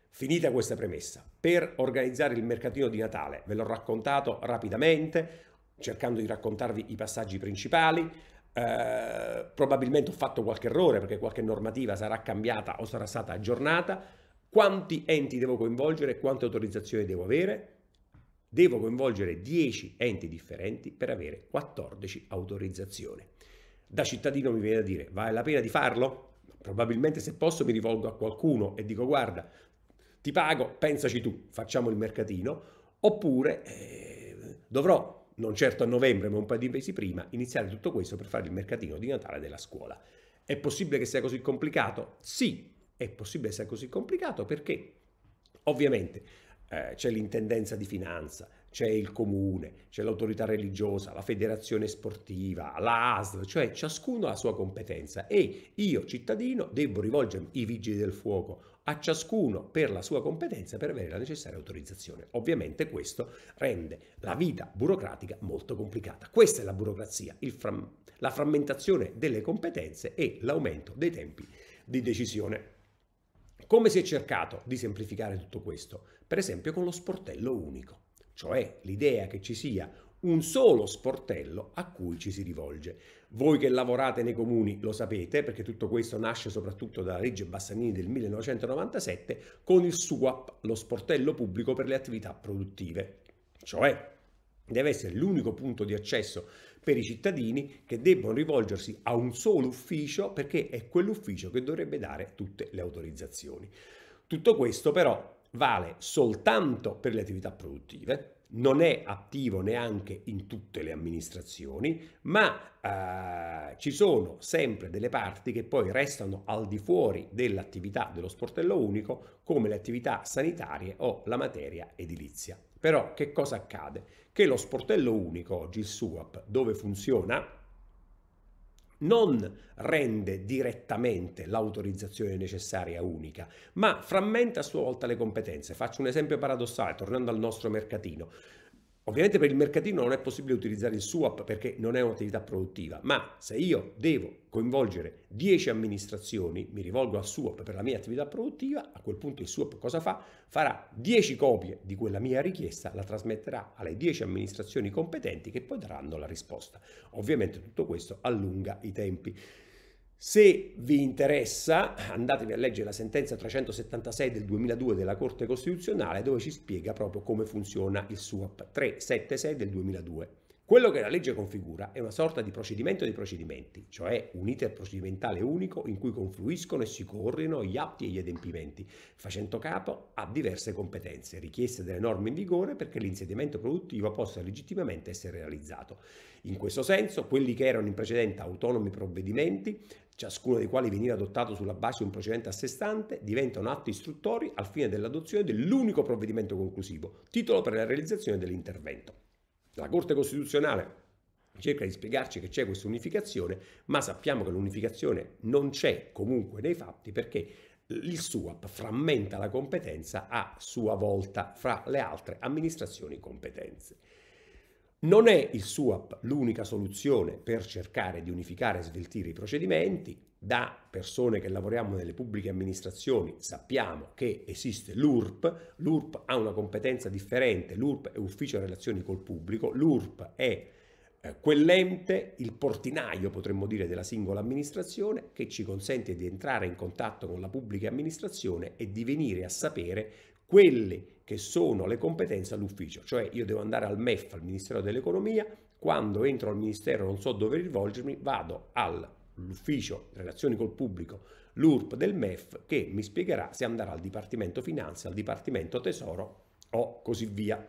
finita questa premessa, per organizzare il mercatino di Natale. Ve l'ho raccontato rapidamente, cercando di raccontarvi i passaggi principali. Eh, probabilmente ho fatto qualche errore perché qualche normativa sarà cambiata o sarà stata aggiornata. Quanti enti devo coinvolgere? e Quante autorizzazioni devo avere? Devo coinvolgere 10 enti differenti per avere 14 autorizzazioni. Da cittadino mi viene da dire, vale la pena di farlo? Probabilmente se posso mi rivolgo a qualcuno e dico guarda, ti pago, pensaci tu, facciamo il mercatino, oppure eh, dovrò, non certo a novembre ma un paio di mesi prima, iniziare tutto questo per fare il mercatino di Natale della scuola. È possibile che sia così complicato? Sì, è possibile che sia così complicato perché ovviamente eh, c'è l'intendenza di finanza, c'è il comune, c'è l'autorità religiosa, la federazione sportiva, la ASL, cioè ciascuno ha la sua competenza e io cittadino devo rivolgermi ai vigili del fuoco a ciascuno per la sua competenza per avere la necessaria autorizzazione. Ovviamente questo rende la vita burocratica molto complicata. Questa è la burocrazia, fram la frammentazione delle competenze e l'aumento dei tempi di decisione. Come si è cercato di semplificare tutto questo? Per esempio con lo sportello unico, cioè l'idea che ci sia un solo sportello a cui ci si rivolge. Voi che lavorate nei comuni lo sapete perché tutto questo nasce soprattutto dalla legge Bassanini del 1997 con il SUAP, lo sportello pubblico per le attività produttive. Cioè deve essere l'unico punto di accesso per i cittadini che debbono rivolgersi a un solo ufficio perché è quell'ufficio che dovrebbe dare tutte le autorizzazioni. Tutto questo però vale soltanto per le attività produttive, non è attivo neanche in tutte le amministrazioni, ma eh, ci sono sempre delle parti che poi restano al di fuori dell'attività dello sportello unico, come le attività sanitarie o la materia edilizia. Però che cosa accade? Che lo sportello unico, oggi il SUAP, dove funziona, non rende direttamente l'autorizzazione necessaria unica, ma frammenta a sua volta le competenze. Faccio un esempio paradossale, tornando al nostro mercatino. Ovviamente per il mercatino non è possibile utilizzare il swap perché non è un'attività produttiva, ma se io devo coinvolgere 10 amministrazioni, mi rivolgo al swap per la mia attività produttiva, a quel punto il swap cosa fa? Farà 10 copie di quella mia richiesta, la trasmetterà alle 10 amministrazioni competenti che poi daranno la risposta. Ovviamente tutto questo allunga i tempi. Se vi interessa, andatevi a leggere la sentenza 376 del 2002 della Corte Costituzionale dove ci spiega proprio come funziona il SUAP 376 del 2002. Quello che la legge configura è una sorta di procedimento dei procedimenti, cioè un iter procedimentale unico in cui confluiscono e si coordinano gli atti e gli adempimenti, facendo capo a diverse competenze richieste dalle norme in vigore perché l'insediamento produttivo possa legittimamente essere realizzato. In questo senso, quelli che erano in precedenza autonomi provvedimenti ciascuno dei quali veniva adottato sulla base di un procedimento a sé stante, diventano atti istruttori al fine dell'adozione dell'unico provvedimento conclusivo, titolo per la realizzazione dell'intervento. La Corte Costituzionale cerca di spiegarci che c'è questa unificazione, ma sappiamo che l'unificazione non c'è comunque nei fatti perché il SUAP frammenta la competenza a sua volta fra le altre amministrazioni competenze. Non è il SUAP l'unica soluzione per cercare di unificare e sveltire i procedimenti, da persone che lavoriamo nelle pubbliche amministrazioni sappiamo che esiste l'URP, l'URP ha una competenza differente, l'URP è Ufficio Relazioni col Pubblico, l'URP è eh, quell'ente, il portinaio potremmo dire della singola amministrazione che ci consente di entrare in contatto con la pubblica amministrazione e di venire a sapere quelle che sono le competenze all'ufficio, cioè io devo andare al MEF, al Ministero dell'Economia, quando entro al Ministero non so dove rivolgermi, vado al l'ufficio relazioni col pubblico, l'URP del MEF, che mi spiegherà se andrà al Dipartimento Finanze, al Dipartimento Tesoro o così via.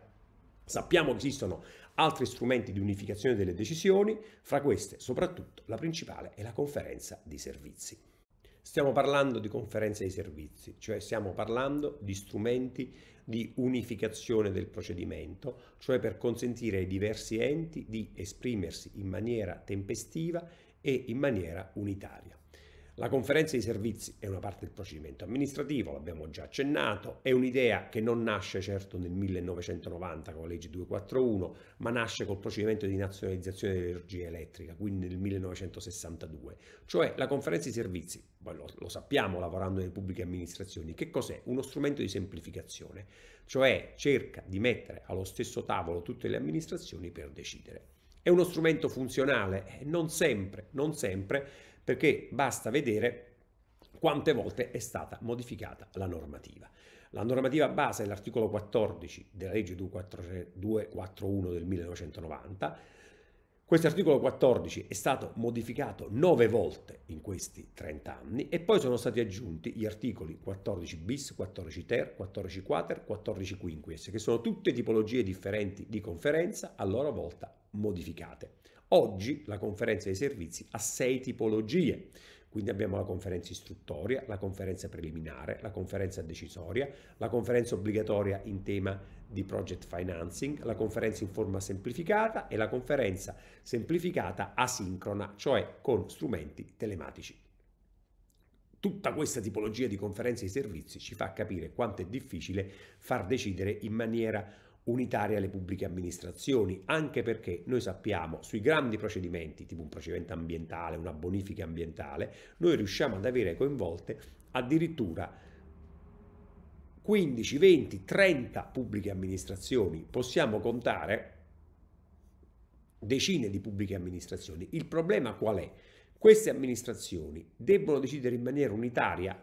Sappiamo che esistono altri strumenti di unificazione delle decisioni, fra queste soprattutto la principale è la conferenza di servizi. Stiamo parlando di conferenza di servizi, cioè stiamo parlando di strumenti di unificazione del procedimento, cioè per consentire ai diversi enti di esprimersi in maniera tempestiva e in maniera unitaria. La conferenza di servizi è una parte del procedimento amministrativo, l'abbiamo già accennato, è un'idea che non nasce certo nel 1990 con la legge 241, ma nasce col procedimento di nazionalizzazione dell'energia elettrica, quindi nel 1962. Cioè la conferenza di servizi, lo, lo sappiamo lavorando nelle pubbliche amministrazioni, che cos'è? Uno strumento di semplificazione, cioè cerca di mettere allo stesso tavolo tutte le amministrazioni per decidere. È uno strumento funzionale, eh, non sempre, non sempre, perché basta vedere quante volte è stata modificata la normativa. La normativa base è l'articolo 14 della legge 241 cioè del 1990. Questo articolo 14 è stato modificato nove volte in questi 30 anni e poi sono stati aggiunti gli articoli 14 bis, 14 ter, 14 quater, 14 quinquies, che sono tutte tipologie differenti di conferenza a loro volta modificate. Oggi la conferenza dei servizi ha sei tipologie, quindi abbiamo la conferenza istruttoria, la conferenza preliminare, la conferenza decisoria, la conferenza obbligatoria in tema di project financing, la conferenza in forma semplificata e la conferenza semplificata asincrona, cioè con strumenti telematici. Tutta questa tipologia di conferenze e servizi ci fa capire quanto è difficile far decidere in maniera unitaria alle pubbliche amministrazioni, anche perché noi sappiamo sui grandi procedimenti, tipo un procedimento ambientale, una bonifica ambientale, noi riusciamo ad avere coinvolte addirittura 15, 20, 30 pubbliche amministrazioni, possiamo contare decine di pubbliche amministrazioni. Il problema qual è? Queste amministrazioni debbono decidere in maniera unitaria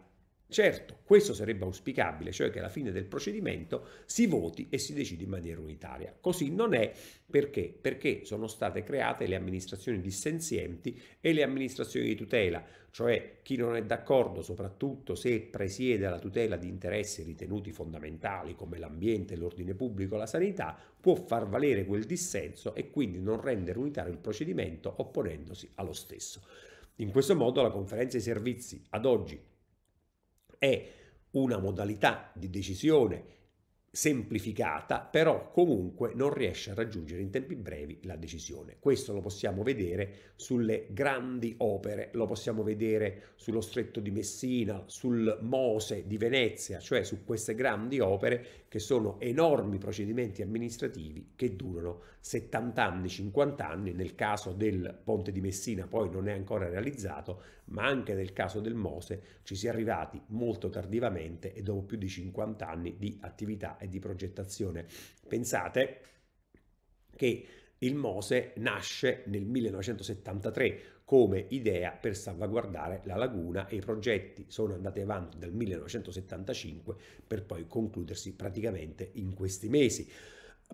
Certo, questo sarebbe auspicabile, cioè che alla fine del procedimento si voti e si decide in maniera unitaria. Così non è perché? Perché sono state create le amministrazioni dissenzienti e le amministrazioni di tutela, cioè chi non è d'accordo, soprattutto se presiede alla tutela di interessi ritenuti fondamentali come l'ambiente, l'ordine pubblico, la sanità, può far valere quel dissenso e quindi non rendere unitario il procedimento opponendosi allo stesso. In questo modo la conferenza dei servizi ad oggi è una modalità di decisione semplificata, però comunque non riesce a raggiungere in tempi brevi la decisione. Questo lo possiamo vedere sulle grandi opere, lo possiamo vedere sullo stretto di Messina, sul Mose di Venezia, cioè su queste grandi opere che sono enormi procedimenti amministrativi che durano 70 anni, 50 anni, nel caso del ponte di Messina poi non è ancora realizzato, ma anche nel caso del Mose ci si è arrivati molto tardivamente e dopo più di 50 anni di attività e di progettazione. Pensate che il Mose nasce nel 1973 come idea per salvaguardare la laguna e i progetti sono andati avanti dal 1975 per poi concludersi praticamente in questi mesi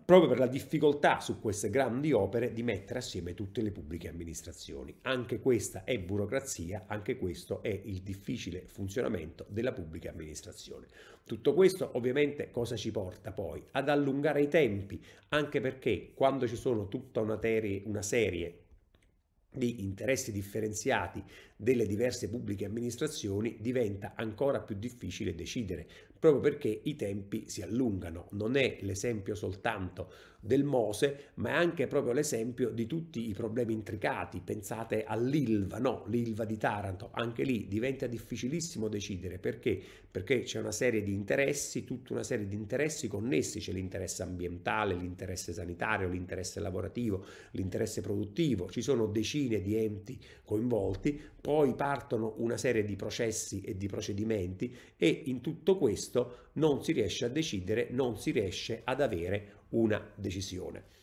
proprio per la difficoltà su queste grandi opere di mettere assieme tutte le pubbliche amministrazioni. Anche questa è burocrazia, anche questo è il difficile funzionamento della pubblica amministrazione. Tutto questo ovviamente cosa ci porta poi? Ad allungare i tempi, anche perché quando ci sono tutta una, una serie di interessi differenziati delle diverse pubbliche amministrazioni diventa ancora più difficile decidere, proprio perché i tempi si allungano. Non è l'esempio soltanto del Mose, ma è anche proprio l'esempio di tutti i problemi intricati. Pensate all'Ilva, no, l'Ilva di Taranto, anche lì diventa difficilissimo decidere perché? Perché c'è una serie di interessi, tutta una serie di interessi connessi, c'è l'interesse ambientale, l'interesse sanitario, l'interesse lavorativo, l'interesse produttivo, ci sono decine di enti coinvolti, poi partono una serie di processi e di procedimenti e in tutto questo non si riesce a decidere, non si riesce ad avere una decisione.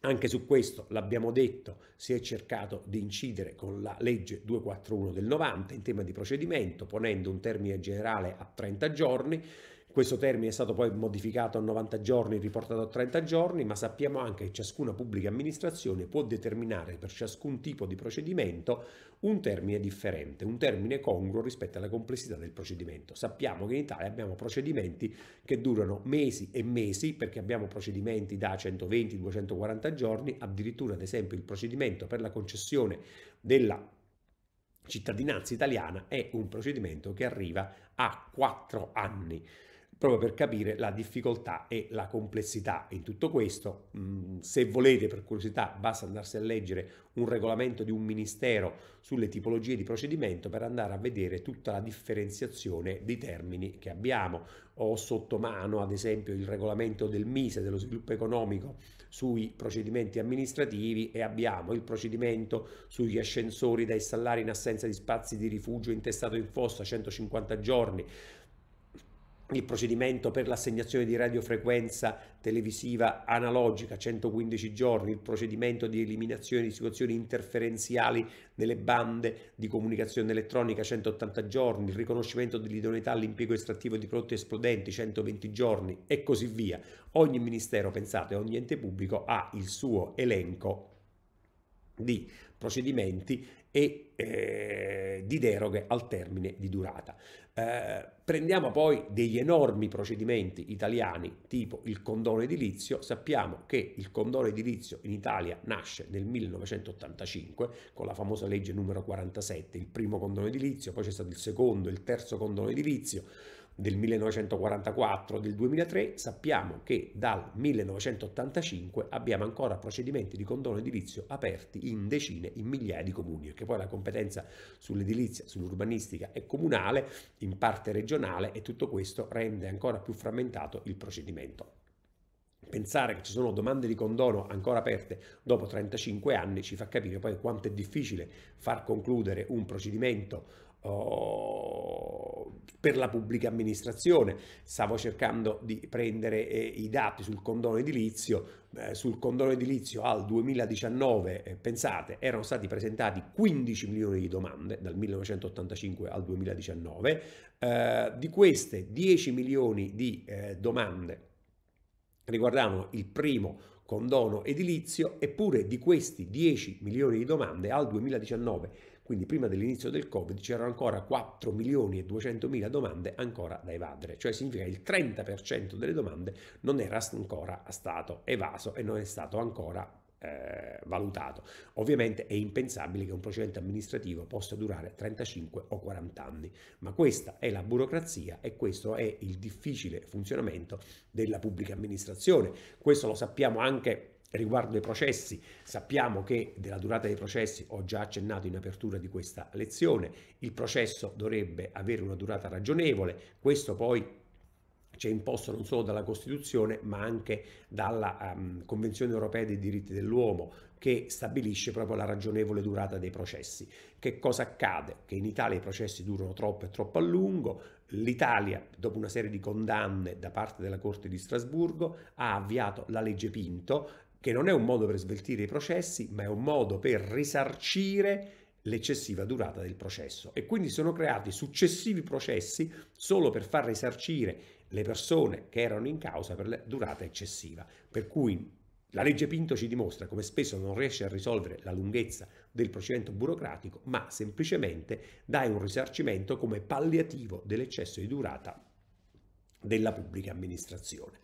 Anche su questo, l'abbiamo detto, si è cercato di incidere con la legge 241 del 90 in tema di procedimento, ponendo un termine generale a 30 giorni, questo termine è stato poi modificato a 90 giorni, riportato a 30 giorni, ma sappiamo anche che ciascuna pubblica amministrazione può determinare per ciascun tipo di procedimento un termine differente, un termine congruo rispetto alla complessità del procedimento. Sappiamo che in Italia abbiamo procedimenti che durano mesi e mesi perché abbiamo procedimenti da 120-240 giorni, addirittura ad esempio il procedimento per la concessione della cittadinanza italiana è un procedimento che arriva a 4 anni proprio per capire la difficoltà e la complessità in tutto questo. Mm, se volete, per curiosità, basta andarsi a leggere un regolamento di un ministero sulle tipologie di procedimento per andare a vedere tutta la differenziazione dei termini che abbiamo. Ho sotto mano, ad esempio, il regolamento del MISE, dello sviluppo economico, sui procedimenti amministrativi e abbiamo il procedimento sugli ascensori da installare in assenza di spazi di rifugio intestato in fossa 150 giorni, il procedimento per l'assegnazione di radiofrequenza televisiva analogica 115 giorni, il procedimento di eliminazione di situazioni interferenziali nelle bande di comunicazione elettronica 180 giorni, il riconoscimento dell'idoneità all'impiego estrattivo di prodotti esplodenti 120 giorni e così via. Ogni ministero, pensate, ogni ente pubblico ha il suo elenco di procedimenti e eh, di deroghe al termine di durata. Eh, prendiamo poi degli enormi procedimenti italiani tipo il condono edilizio, sappiamo che il condono edilizio in Italia nasce nel 1985 con la famosa legge numero 47, il primo condono edilizio, poi c'è stato il secondo, il terzo condono edilizio, del 1944, del 2003, sappiamo che dal 1985 abbiamo ancora procedimenti di condono edilizio aperti in decine, in migliaia di comuni, perché poi la competenza sull'edilizia, sull'urbanistica è comunale, in parte regionale e tutto questo rende ancora più frammentato il procedimento. Pensare che ci sono domande di condono ancora aperte dopo 35 anni ci fa capire poi quanto è difficile far concludere un procedimento per la pubblica amministrazione. Stavo cercando di prendere eh, i dati sul condono edilizio. Eh, sul condono edilizio al 2019, eh, pensate, erano stati presentati 15 milioni di domande dal 1985 al 2019. Eh, di queste 10 milioni di eh, domande riguardavano il primo condono edilizio, eppure di questi 10 milioni di domande al 2019 quindi prima dell'inizio del Covid c'erano ancora 4 milioni e 200 mila domande ancora da evadere, cioè significa che il 30% delle domande non era ancora stato evaso e non è stato ancora eh, valutato. Ovviamente è impensabile che un procedimento amministrativo possa durare 35 o 40 anni, ma questa è la burocrazia e questo è il difficile funzionamento della pubblica amministrazione. Questo lo sappiamo anche Riguardo ai processi, sappiamo che della durata dei processi ho già accennato in apertura di questa lezione, il processo dovrebbe avere una durata ragionevole, questo poi c'è imposto non solo dalla Costituzione ma anche dalla um, Convenzione europea dei diritti dell'uomo che stabilisce proprio la ragionevole durata dei processi. Che cosa accade? Che in Italia i processi durano troppo e troppo a lungo, l'Italia dopo una serie di condanne da parte della Corte di Strasburgo ha avviato la legge Pinto che non è un modo per sveltire i processi, ma è un modo per risarcire l'eccessiva durata del processo. E quindi sono creati successivi processi solo per far risarcire le persone che erano in causa per la durata eccessiva. Per cui la legge Pinto ci dimostra come spesso non riesce a risolvere la lunghezza del procedimento burocratico, ma semplicemente dai un risarcimento come palliativo dell'eccesso di durata della pubblica amministrazione.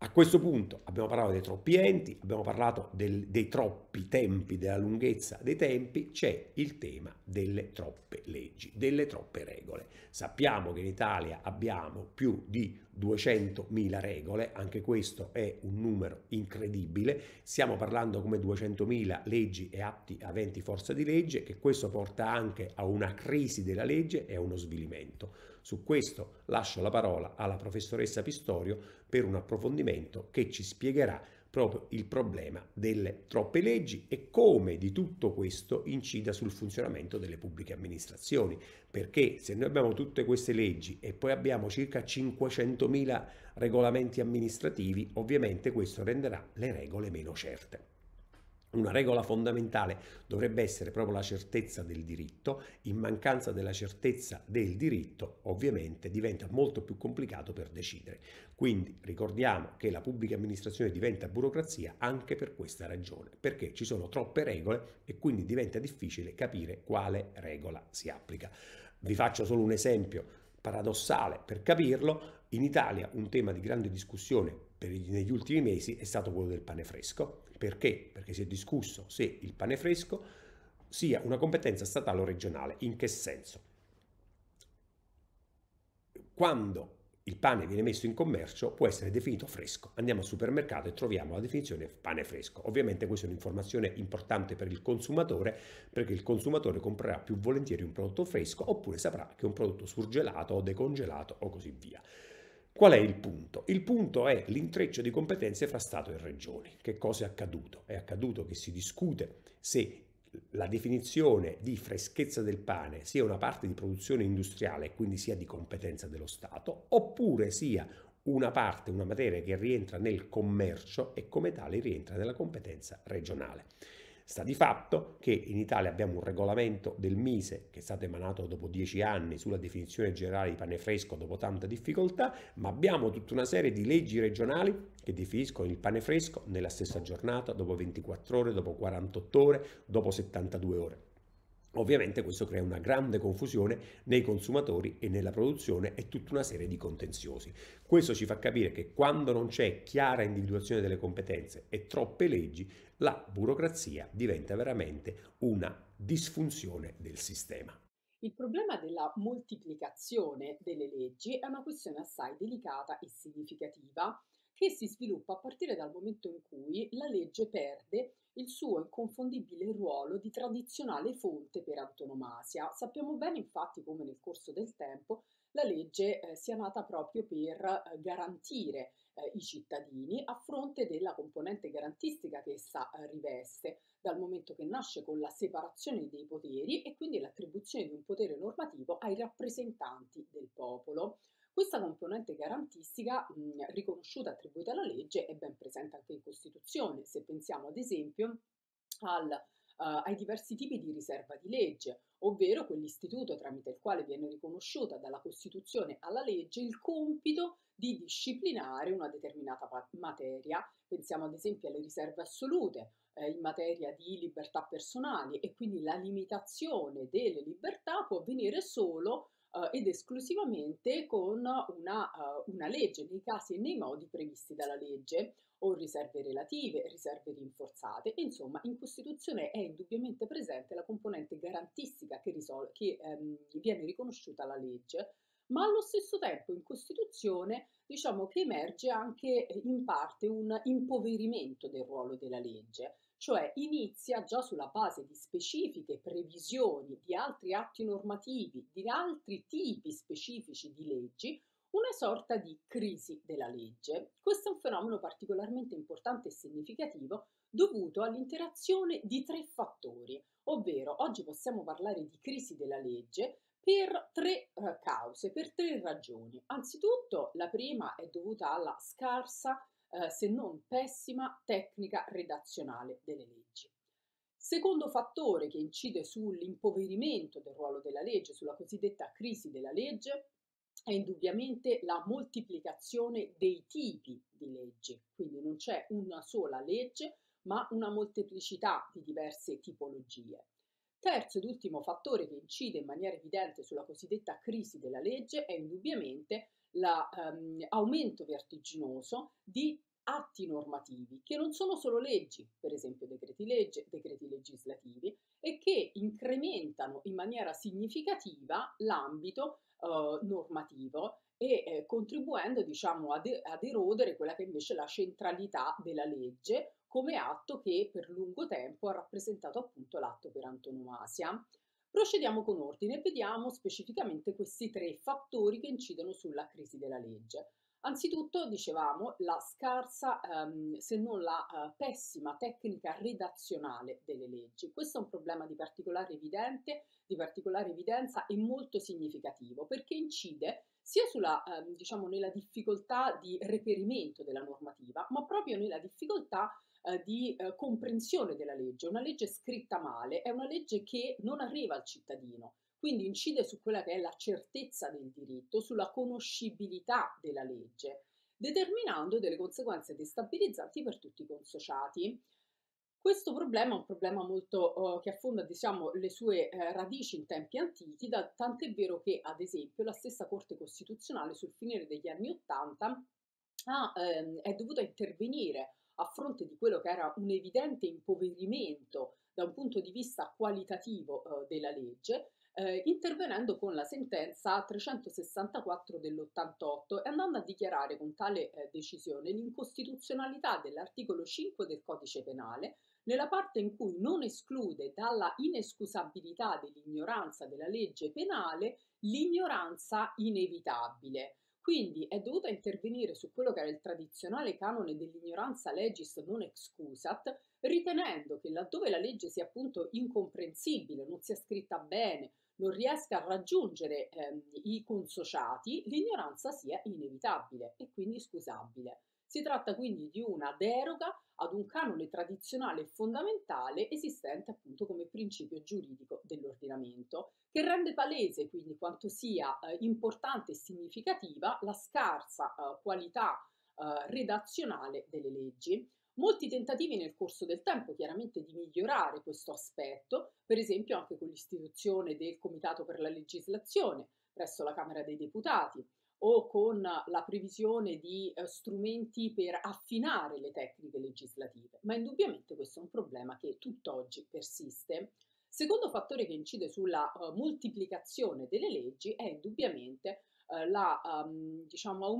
A questo punto abbiamo parlato dei troppi enti, abbiamo parlato del, dei troppi tempi, della lunghezza dei tempi, c'è il tema delle troppe leggi, delle troppe regole. Sappiamo che in Italia abbiamo più di 200.000 regole, anche questo è un numero incredibile, stiamo parlando come 200.000 leggi e atti aventi forza di legge, che questo porta anche a una crisi della legge e a uno svilimento. Su questo lascio la parola alla professoressa Pistorio per un approfondimento che ci spiegherà proprio il problema delle troppe leggi e come di tutto questo incida sul funzionamento delle pubbliche amministrazioni, perché se noi abbiamo tutte queste leggi e poi abbiamo circa 500.000 regolamenti amministrativi, ovviamente questo renderà le regole meno certe. Una regola fondamentale dovrebbe essere proprio la certezza del diritto, in mancanza della certezza del diritto ovviamente diventa molto più complicato per decidere. Quindi ricordiamo che la pubblica amministrazione diventa burocrazia anche per questa ragione, perché ci sono troppe regole e quindi diventa difficile capire quale regola si applica. Vi faccio solo un esempio paradossale per capirlo, in Italia un tema di grande discussione negli ultimi mesi è stato quello del pane fresco perché? Perché si è discusso se il pane fresco sia una competenza statale o regionale. In che senso? Quando il pane viene messo in commercio può essere definito fresco. Andiamo al supermercato e troviamo la definizione pane fresco. Ovviamente questa è un'informazione importante per il consumatore perché il consumatore comprerà più volentieri un prodotto fresco oppure saprà che è un prodotto surgelato o decongelato o così via. Qual è il punto? Il punto è l'intreccio di competenze fra Stato e Regioni. Che cosa è accaduto? È accaduto che si discute se la definizione di freschezza del pane sia una parte di produzione industriale quindi sia di competenza dello Stato, oppure sia una parte, una materia che rientra nel commercio e come tale rientra nella competenza regionale. Sta di fatto che in Italia abbiamo un regolamento del Mise che è stato emanato dopo dieci anni sulla definizione generale di pane fresco dopo tante difficoltà, ma abbiamo tutta una serie di leggi regionali che definiscono il pane fresco nella stessa giornata, dopo 24 ore, dopo 48 ore, dopo 72 ore. Ovviamente questo crea una grande confusione nei consumatori e nella produzione e tutta una serie di contenziosi. Questo ci fa capire che quando non c'è chiara individuazione delle competenze e troppe leggi, la burocrazia diventa veramente una disfunzione del sistema. Il problema della moltiplicazione delle leggi è una questione assai delicata e significativa che si sviluppa a partire dal momento in cui la legge perde il suo inconfondibile ruolo di tradizionale fonte per antonomasia. Sappiamo bene infatti come nel corso del tempo la legge eh, sia nata proprio per eh, garantire eh, i cittadini a fronte della componente garantistica che essa eh, riveste, dal momento che nasce con la separazione dei poteri e quindi l'attribuzione di un potere normativo ai rappresentanti del popolo. Questa componente garantistica mh, riconosciuta e attribuita alla legge è ben presente anche in Costituzione, se pensiamo ad esempio al, uh, ai diversi tipi di riserva di legge, ovvero quell'istituto tramite il quale viene riconosciuta dalla Costituzione alla legge il compito di disciplinare una determinata materia. Pensiamo ad esempio alle riserve assolute eh, in materia di libertà personali e quindi la limitazione delle libertà può avvenire solo eh, ed esclusivamente con una, eh, una legge, nei casi e nei modi previsti dalla legge o riserve relative, riserve rinforzate, insomma in Costituzione è indubbiamente presente la componente garantistica che, risol- che ehm, viene riconosciuta alla legge, ma allo stesso tempo in Costituzione diciamo che emerge anche eh, in parte un impoverimento del ruolo della legge, cioè inizia già sulla base di specifiche previsioni di altri atti normativi, di altri tipi specifici di leggi, una sorta di crisi della legge. Questo è un fenomeno particolarmente importante e significativo dovuto all'interazione di tre fattori, ovvero oggi possiamo parlare di crisi della legge per tre eh, cause, per tre ragioni. Anzitutto la prima è dovuta alla scarsa eh, se non pessima, tecnica redazionale delle leggi. Secondo fattore che incide sull'impoverimento del ruolo della legge, sulla cosiddetta crisi della legge, è indubbiamente la moltiplicazione dei tipi di legge. quindi non c'è una sola legge, ma una molteplicità di diverse tipologie. Terzo ed ultimo fattore che incide in maniera evidente sulla cosiddetta crisi della legge è indubbiamente l'aumento ehm, vertiginoso di atti normativi che non sono solo leggi, per esempio decreti legge, decreti legislativi, e che incrementano in maniera significativa l'ambito eh, normativo e eh, contribuendo diciamo, ad, ad erodere quella che invece è la centralità della legge come atto che per lungo tempo ha rappresentato appunto l'atto per antonomasia. Procediamo con ordine e vediamo specificamente questi tre fattori che incidono sulla crisi della legge. Anzitutto, dicevamo, la scarsa, ehm, se non la eh, pessima tecnica redazionale delle leggi. Questo è un problema di particolare, evidente, di particolare evidenza e molto significativo perché incide sia sulla, ehm, diciamo, nella difficoltà di reperimento della normativa, ma proprio nella difficoltà eh, di eh, comprensione della legge. Una legge scritta male è una legge che non arriva al cittadino, quindi incide su quella che è la certezza del diritto, sulla conoscibilità della legge, determinando delle conseguenze destabilizzanti per tutti i consociati. Questo problema è un problema molto, eh, che affonda diciamo, le sue eh, radici in tempi antichi, tant'è vero che, ad esempio, la stessa Corte Costituzionale sul finire degli anni Ottanta ha, ehm, è dovuta intervenire a fronte di quello che era un evidente impoverimento da un punto di vista qualitativo eh, della legge, eh, intervenendo con la sentenza 364 dell'88 e andando a dichiarare con tale eh, decisione l'incostituzionalità dell'articolo 5 del codice penale nella parte in cui non esclude dalla inescusabilità dell'ignoranza della legge penale l'ignoranza inevitabile. Quindi è dovuta intervenire su quello che era il tradizionale canone dell'ignoranza legis non excusat, ritenendo che laddove la legge sia appunto incomprensibile, non sia scritta bene, non riesca a raggiungere eh, i consociati, l'ignoranza sia inevitabile e quindi scusabile. Si tratta quindi di una deroga ad un canone tradizionale fondamentale esistente appunto come principio giuridico dell'ordinamento, che rende palese quindi quanto sia eh, importante e significativa la scarsa eh, qualità eh, redazionale delle leggi. Molti tentativi nel corso del tempo chiaramente di migliorare questo aspetto, per esempio anche con l'istituzione del Comitato per la legislazione presso la Camera dei Deputati, o con la previsione di eh, strumenti per affinare le tecniche legislative, ma indubbiamente questo è un problema che tutt'oggi persiste. Secondo fattore che incide sulla uh, moltiplicazione delle leggi è indubbiamente uh, eh, l'aumento um, diciamo,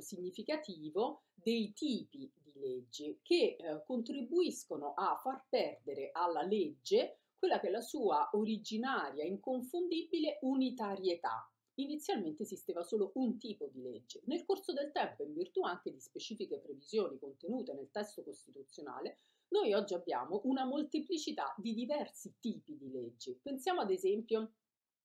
significativo dei tipi di leggi che uh, contribuiscono a far perdere alla legge quella che è la sua originaria, inconfondibile unitarietà. Inizialmente esisteva solo un tipo di legge. Nel corso del tempo, in virtù anche di specifiche previsioni contenute nel testo costituzionale, noi oggi abbiamo una molteplicità di diversi tipi di leggi. Pensiamo ad esempio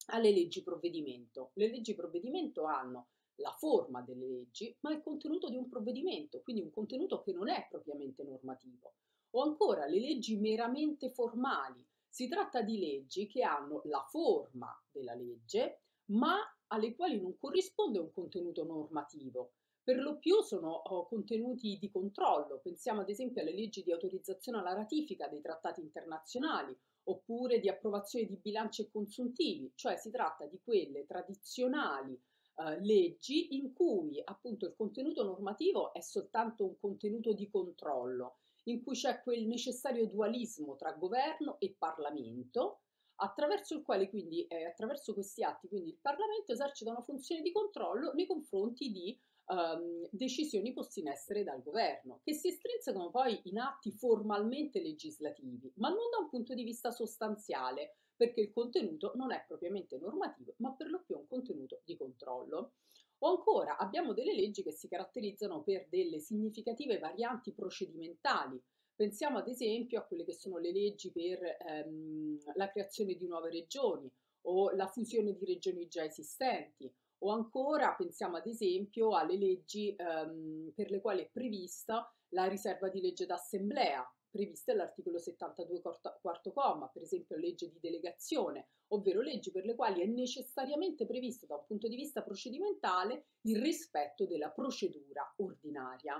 alle leggi provvedimento. Le leggi provvedimento hanno la forma delle leggi, ma il contenuto di un provvedimento, quindi un contenuto che non è propriamente normativo. O ancora le leggi meramente formali. Si tratta di leggi che hanno la forma della legge, ma alle quali non corrisponde un contenuto normativo. Per lo più sono oh, contenuti di controllo, pensiamo ad esempio alle leggi di autorizzazione alla ratifica dei trattati internazionali oppure di approvazione di bilanci e consuntivi, cioè si tratta di quelle tradizionali eh, leggi in cui appunto il contenuto normativo è soltanto un contenuto di controllo, in cui c'è quel necessario dualismo tra governo e Parlamento attraverso il quale quindi, eh, attraverso questi atti, quindi il Parlamento esercita una funzione di controllo nei confronti di ehm, decisioni poste in essere dal governo, che si estrinsecano poi in atti formalmente legislativi, ma non da un punto di vista sostanziale, perché il contenuto non è propriamente normativo, ma per lo più un contenuto di controllo. O ancora abbiamo delle leggi che si caratterizzano per delle significative varianti procedimentali, Pensiamo ad esempio a quelle che sono le leggi per ehm, la creazione di nuove regioni o la fusione di regioni già esistenti o ancora pensiamo ad esempio alle leggi ehm, per le quali è prevista la riserva di legge d'assemblea prevista all'articolo 72 quarto comma, per esempio legge di delegazione, ovvero leggi per le quali è necessariamente previsto da un punto di vista procedimentale il rispetto della procedura ordinaria.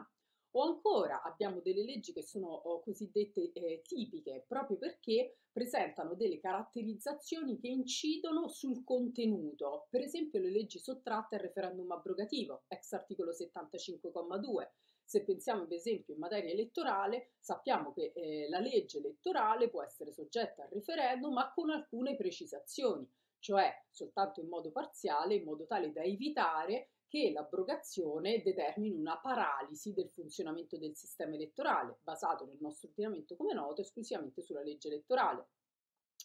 O ancora abbiamo delle leggi che sono cosiddette eh, tipiche, proprio perché presentano delle caratterizzazioni che incidono sul contenuto, per esempio le leggi sottratte al referendum abrogativo, ex articolo 75,2. Se pensiamo per esempio in materia elettorale, sappiamo che eh, la legge elettorale può essere soggetta al referendum, ma con alcune precisazioni cioè soltanto in modo parziale, in modo tale da evitare che l'abrogazione determini una paralisi del funzionamento del sistema elettorale, basato nel nostro ordinamento, come noto, esclusivamente sulla legge elettorale.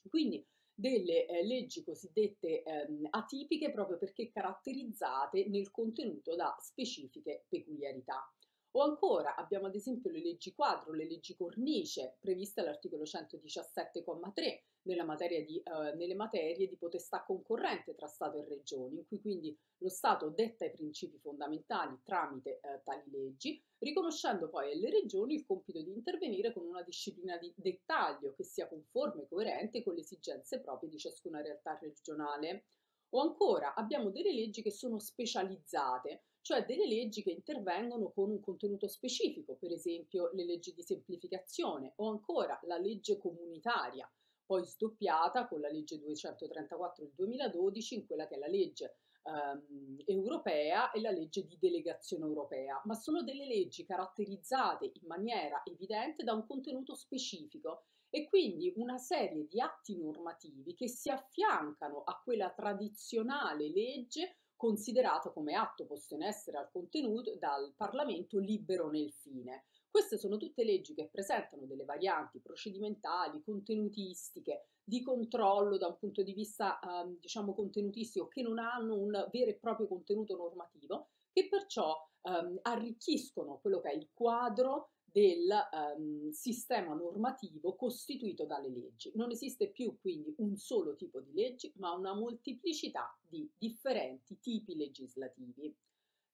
Quindi delle eh, leggi cosiddette ehm, atipiche proprio perché caratterizzate nel contenuto da specifiche peculiarità. O ancora abbiamo ad esempio le leggi quadro, le leggi cornice previste all'articolo 117,3 eh, nelle materie di potestà concorrente tra Stato e Regioni, in cui quindi lo Stato detta i principi fondamentali tramite eh, tali leggi, riconoscendo poi alle Regioni il compito di intervenire con una disciplina di dettaglio che sia conforme e coerente con le esigenze proprie di ciascuna realtà regionale. O ancora abbiamo delle leggi che sono specializzate, cioè delle leggi che intervengono con un contenuto specifico, per esempio le leggi di semplificazione o ancora la legge comunitaria, poi sdoppiata con la legge 234 del 2012 in quella che è la legge ehm, europea e la legge di delegazione europea, ma sono delle leggi caratterizzate in maniera evidente da un contenuto specifico e quindi una serie di atti normativi che si affiancano a quella tradizionale legge considerato come atto posto in essere al contenuto dal Parlamento libero nel fine. Queste sono tutte leggi che presentano delle varianti procedimentali, contenutistiche, di controllo da un punto di vista eh, diciamo contenutistico che non hanno un vero e proprio contenuto normativo, che perciò ehm, arricchiscono quello che è il quadro del ehm, sistema normativo costituito dalle leggi. Non esiste più quindi un solo tipo di leggi, ma una molteplicità di differenti tipi legislativi.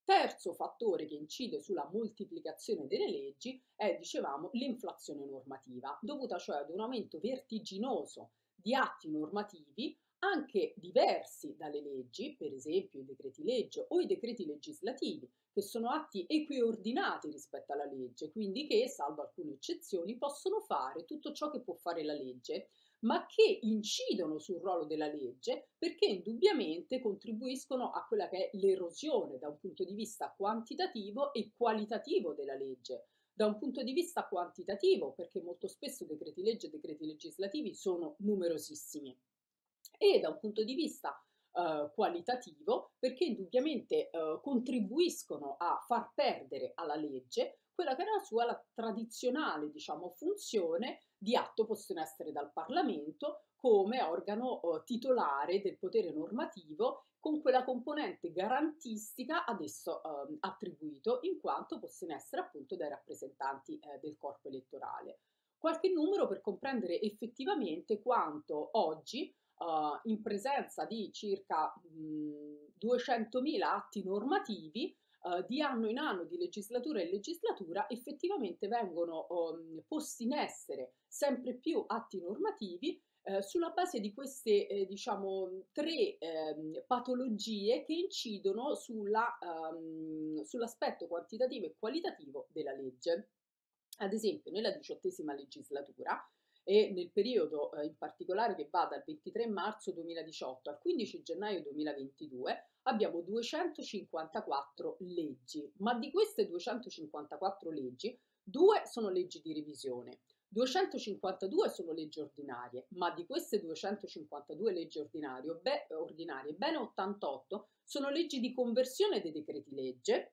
Terzo fattore che incide sulla moltiplicazione delle leggi è, dicevamo, l'inflazione normativa, dovuta cioè ad un aumento vertiginoso di atti normativi anche diversi dalle leggi, per esempio i decreti legge o i decreti legislativi, che sono atti equiordinati rispetto alla legge, quindi che, salvo alcune eccezioni, possono fare tutto ciò che può fare la legge, ma che incidono sul ruolo della legge perché indubbiamente contribuiscono a quella che è l'erosione da un punto di vista quantitativo e qualitativo della legge. Da un punto di vista quantitativo, perché molto spesso decreti legge e decreti legislativi sono numerosissimi, e da un punto di vista eh, qualitativo perché indubbiamente eh, contribuiscono a far perdere alla legge quella che era la sua la tradizionale diciamo, funzione di atto posto in essere dal Parlamento come organo eh, titolare del potere normativo con quella componente garantistica ad esso eh, attribuito in quanto posto in essere appunto dai rappresentanti eh, del corpo elettorale. Qualche numero per comprendere effettivamente quanto oggi uh, in presenza di circa mh, 200.000 atti normativi, Uh, di anno in anno, di legislatura in legislatura, effettivamente vengono um, posti in essere sempre più atti normativi eh, sulla base di queste, eh, diciamo, tre eh, patologie che incidono sulla, um, sull'aspetto quantitativo e qualitativo della legge. Ad esempio, nella diciottesima legislatura e nel periodo eh, in particolare che va dal 23 marzo 2018 al 15 gennaio 2022 abbiamo 254 leggi, ma di queste 254 leggi, due sono leggi di revisione, 252 sono leggi ordinarie, ma di queste 252 leggi ordinarie, beh, ordinarie ben 88 sono leggi di conversione dei decreti legge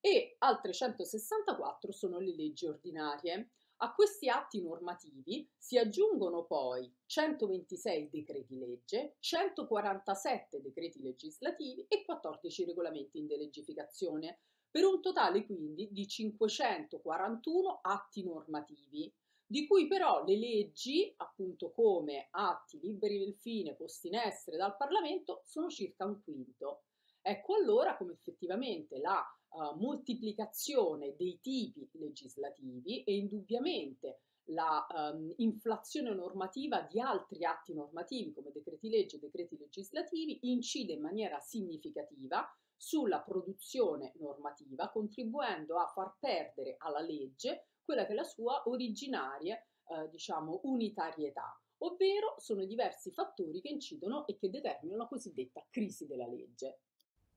e altre 164 sono le leggi ordinarie. A questi atti normativi si aggiungono poi 126 decreti legge, 147 decreti legislativi e 14 regolamenti in delegificazione, per un totale quindi di 541 atti normativi, di cui però le leggi, appunto come atti liberi del fine posti in essere dal Parlamento, sono circa un quinto. Ecco allora come effettivamente la uh, moltiplicazione dei tipi legislativi e indubbiamente la um, inflazione normativa di altri atti normativi come decreti legge e decreti legislativi incide in maniera significativa sulla produzione normativa, contribuendo a far perdere alla legge quella che è la sua originaria, eh, diciamo, unitarietà, ovvero sono diversi fattori che incidono e che determinano la cosiddetta crisi della legge.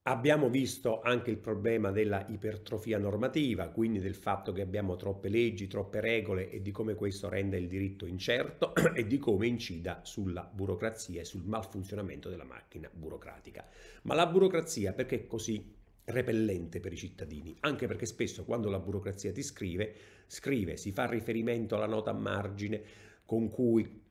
Abbiamo visto anche il problema della ipertrofia normativa, quindi del fatto che abbiamo troppe leggi, troppe regole e di come questo renda il diritto incerto e di come incida sulla burocrazia e sul malfunzionamento della macchina burocratica. Ma la burocrazia perché è così repellente per i cittadini, anche perché spesso quando la burocrazia ti scrive, scrive, si fa riferimento alla nota a margine con cui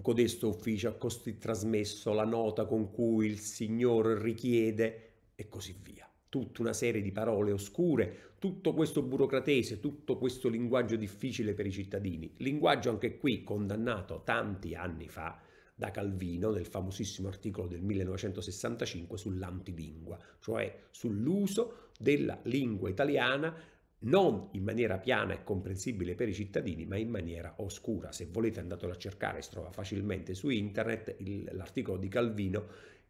codesto ufficio ha trasmesso la nota con cui il signor richiede e così via. Tutta una serie di parole oscure, tutto questo burocratese, tutto questo linguaggio difficile per i cittadini, linguaggio anche qui condannato tanti anni fa da Calvino nel famosissimo articolo del 1965 sull'antilingua, cioè sull'uso della lingua italiana non in maniera piana e comprensibile per i cittadini, ma in maniera oscura. Se volete andatelo a cercare, si trova facilmente su internet l'articolo di Calvino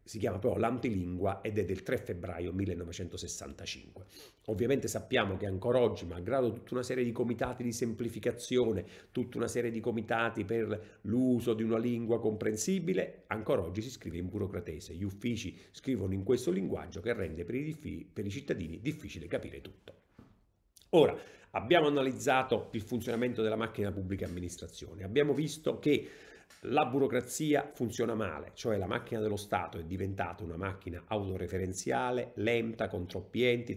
si chiama però L'Antilingua ed è del 3 febbraio 1965. Ovviamente sappiamo che ancora oggi, malgrado tutta una serie di comitati di semplificazione, tutta una serie di comitati per l'uso di una lingua comprensibile, ancora oggi si scrive in burocratese. Gli uffici scrivono in questo linguaggio che rende per i, per i cittadini difficile capire tutto. Ora, abbiamo analizzato il funzionamento della macchina pubblica amministrazione, abbiamo visto che la burocrazia funziona male, cioè la macchina dello Stato è diventata una macchina autoreferenziale, lenta, con troppi enti,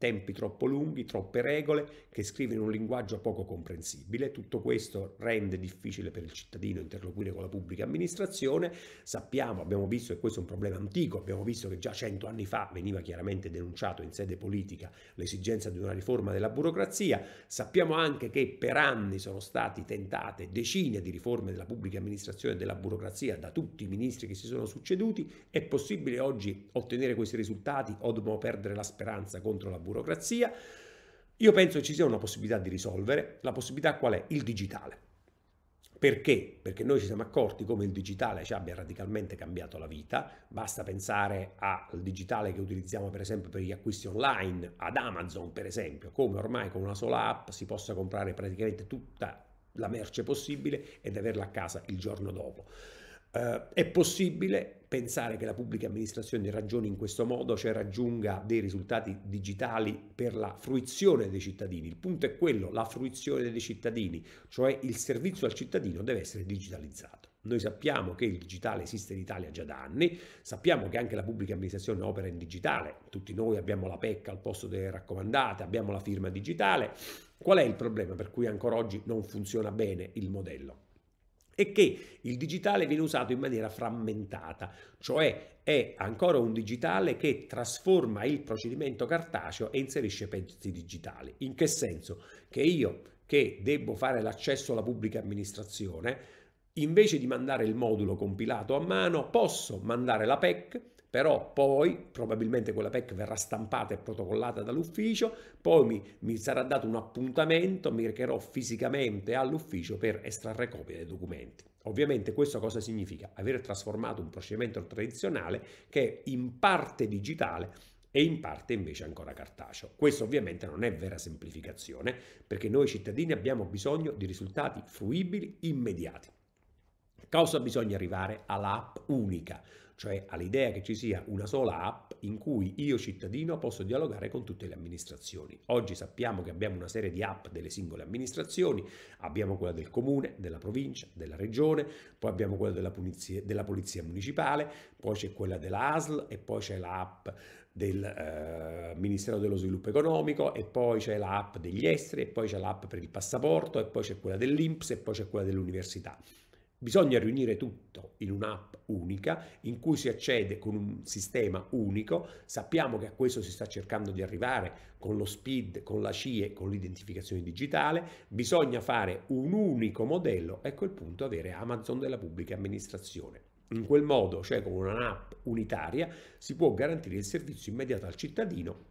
tempi troppo lunghi, troppe regole, che scrive in un linguaggio poco comprensibile. Tutto questo rende difficile per il cittadino interloquire con la pubblica amministrazione. Sappiamo, abbiamo visto e questo è un problema antico, abbiamo visto che già cento anni fa veniva chiaramente denunciato in sede politica l'esigenza di una riforma della burocrazia. Sappiamo anche che per anni sono state tentate decine di riforme della pubblica amministrazione e della burocrazia da tutti i ministri che si sono succeduti. È possibile oggi ottenere questi risultati o dobbiamo perdere la speranza contro la burocrazia? burocrazia. Io penso che ci sia una possibilità di risolvere. La possibilità qual è? Il digitale. Perché? Perché noi ci siamo accorti come il digitale ci abbia radicalmente cambiato la vita. Basta pensare al digitale che utilizziamo per esempio per gli acquisti online, ad Amazon per esempio, come ormai con una sola app si possa comprare praticamente tutta la merce possibile ed averla a casa il giorno dopo. Eh, è possibile pensare che la pubblica amministrazione ragioni in questo modo, cioè raggiunga dei risultati digitali per la fruizione dei cittadini. Il punto è quello, la fruizione dei cittadini, cioè il servizio al cittadino deve essere digitalizzato. Noi sappiamo che il digitale esiste in Italia già da anni, sappiamo che anche la pubblica amministrazione opera in digitale, tutti noi abbiamo la PECCA al posto delle raccomandate, abbiamo la firma digitale. Qual è il problema per cui ancora oggi non funziona bene il modello? è che il digitale viene usato in maniera frammentata, cioè è ancora un digitale che trasforma il procedimento cartaceo e inserisce pezzi digitali. In che senso? Che io che devo fare l'accesso alla pubblica amministrazione, invece di mandare il modulo compilato a mano, posso mandare la PEC però poi probabilmente quella PEC verrà stampata e protocollata dall'ufficio, poi mi, mi sarà dato un appuntamento, mi recherò fisicamente all'ufficio per estrarre copia dei documenti. Ovviamente questo cosa significa? Aver trasformato un procedimento tradizionale che è in parte digitale e in parte invece ancora cartaceo. Questo ovviamente non è vera semplificazione perché noi cittadini abbiamo bisogno di risultati fruibili immediati. Cosa bisogna arrivare all'app unica? cioè all'idea che ci sia una sola app in cui io cittadino posso dialogare con tutte le amministrazioni. Oggi sappiamo che abbiamo una serie di app delle singole amministrazioni, abbiamo quella del comune, della provincia, della regione, poi abbiamo quella della polizia, della polizia municipale, poi c'è quella della ASL e poi c'è l'app del eh, Ministero dello Sviluppo Economico e poi c'è l'app degli esteri e poi c'è l'app per il passaporto e poi c'è quella dell'Inps e poi c'è quella dell'università. Bisogna riunire tutto in un'app unica in cui si accede con un sistema unico. Sappiamo che a questo si sta cercando di arrivare con lo SPID, con la CIE, con l'identificazione digitale. Bisogna fare un unico modello e a quel punto avere Amazon della pubblica amministrazione. In quel modo, cioè con un'app unitaria, si può garantire il servizio immediato al cittadino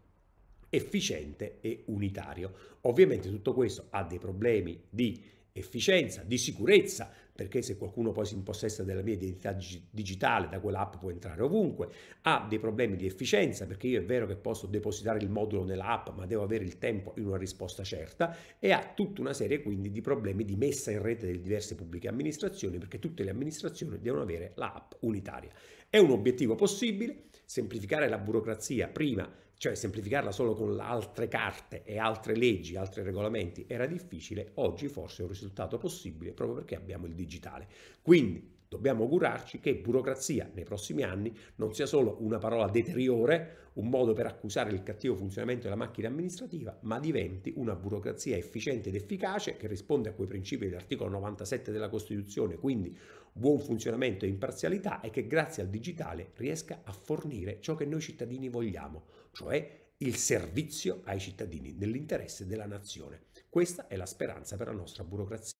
efficiente e unitario. Ovviamente tutto questo ha dei problemi di efficienza, di sicurezza, perché se qualcuno poi si impossessa della mia identità digitale, da quell'app può entrare ovunque, ha dei problemi di efficienza, perché io è vero che posso depositare il modulo nell'app, ma devo avere il tempo in una risposta certa, e ha tutta una serie quindi di problemi di messa in rete delle diverse pubbliche amministrazioni, perché tutte le amministrazioni devono avere l'app unitaria. È un obiettivo possibile, semplificare la burocrazia prima cioè semplificarla solo con altre carte e altre leggi, altri regolamenti, era difficile, oggi forse è un risultato possibile proprio perché abbiamo il digitale. Quindi dobbiamo augurarci che burocrazia nei prossimi anni non sia solo una parola deteriore, un modo per accusare il cattivo funzionamento della macchina amministrativa, ma diventi una burocrazia efficiente ed efficace che risponde a quei principi dell'articolo 97 della Costituzione, quindi buon funzionamento e imparzialità e che grazie al digitale riesca a fornire ciò che noi cittadini vogliamo cioè il servizio ai cittadini nell'interesse della nazione. Questa è la speranza per la nostra burocrazia.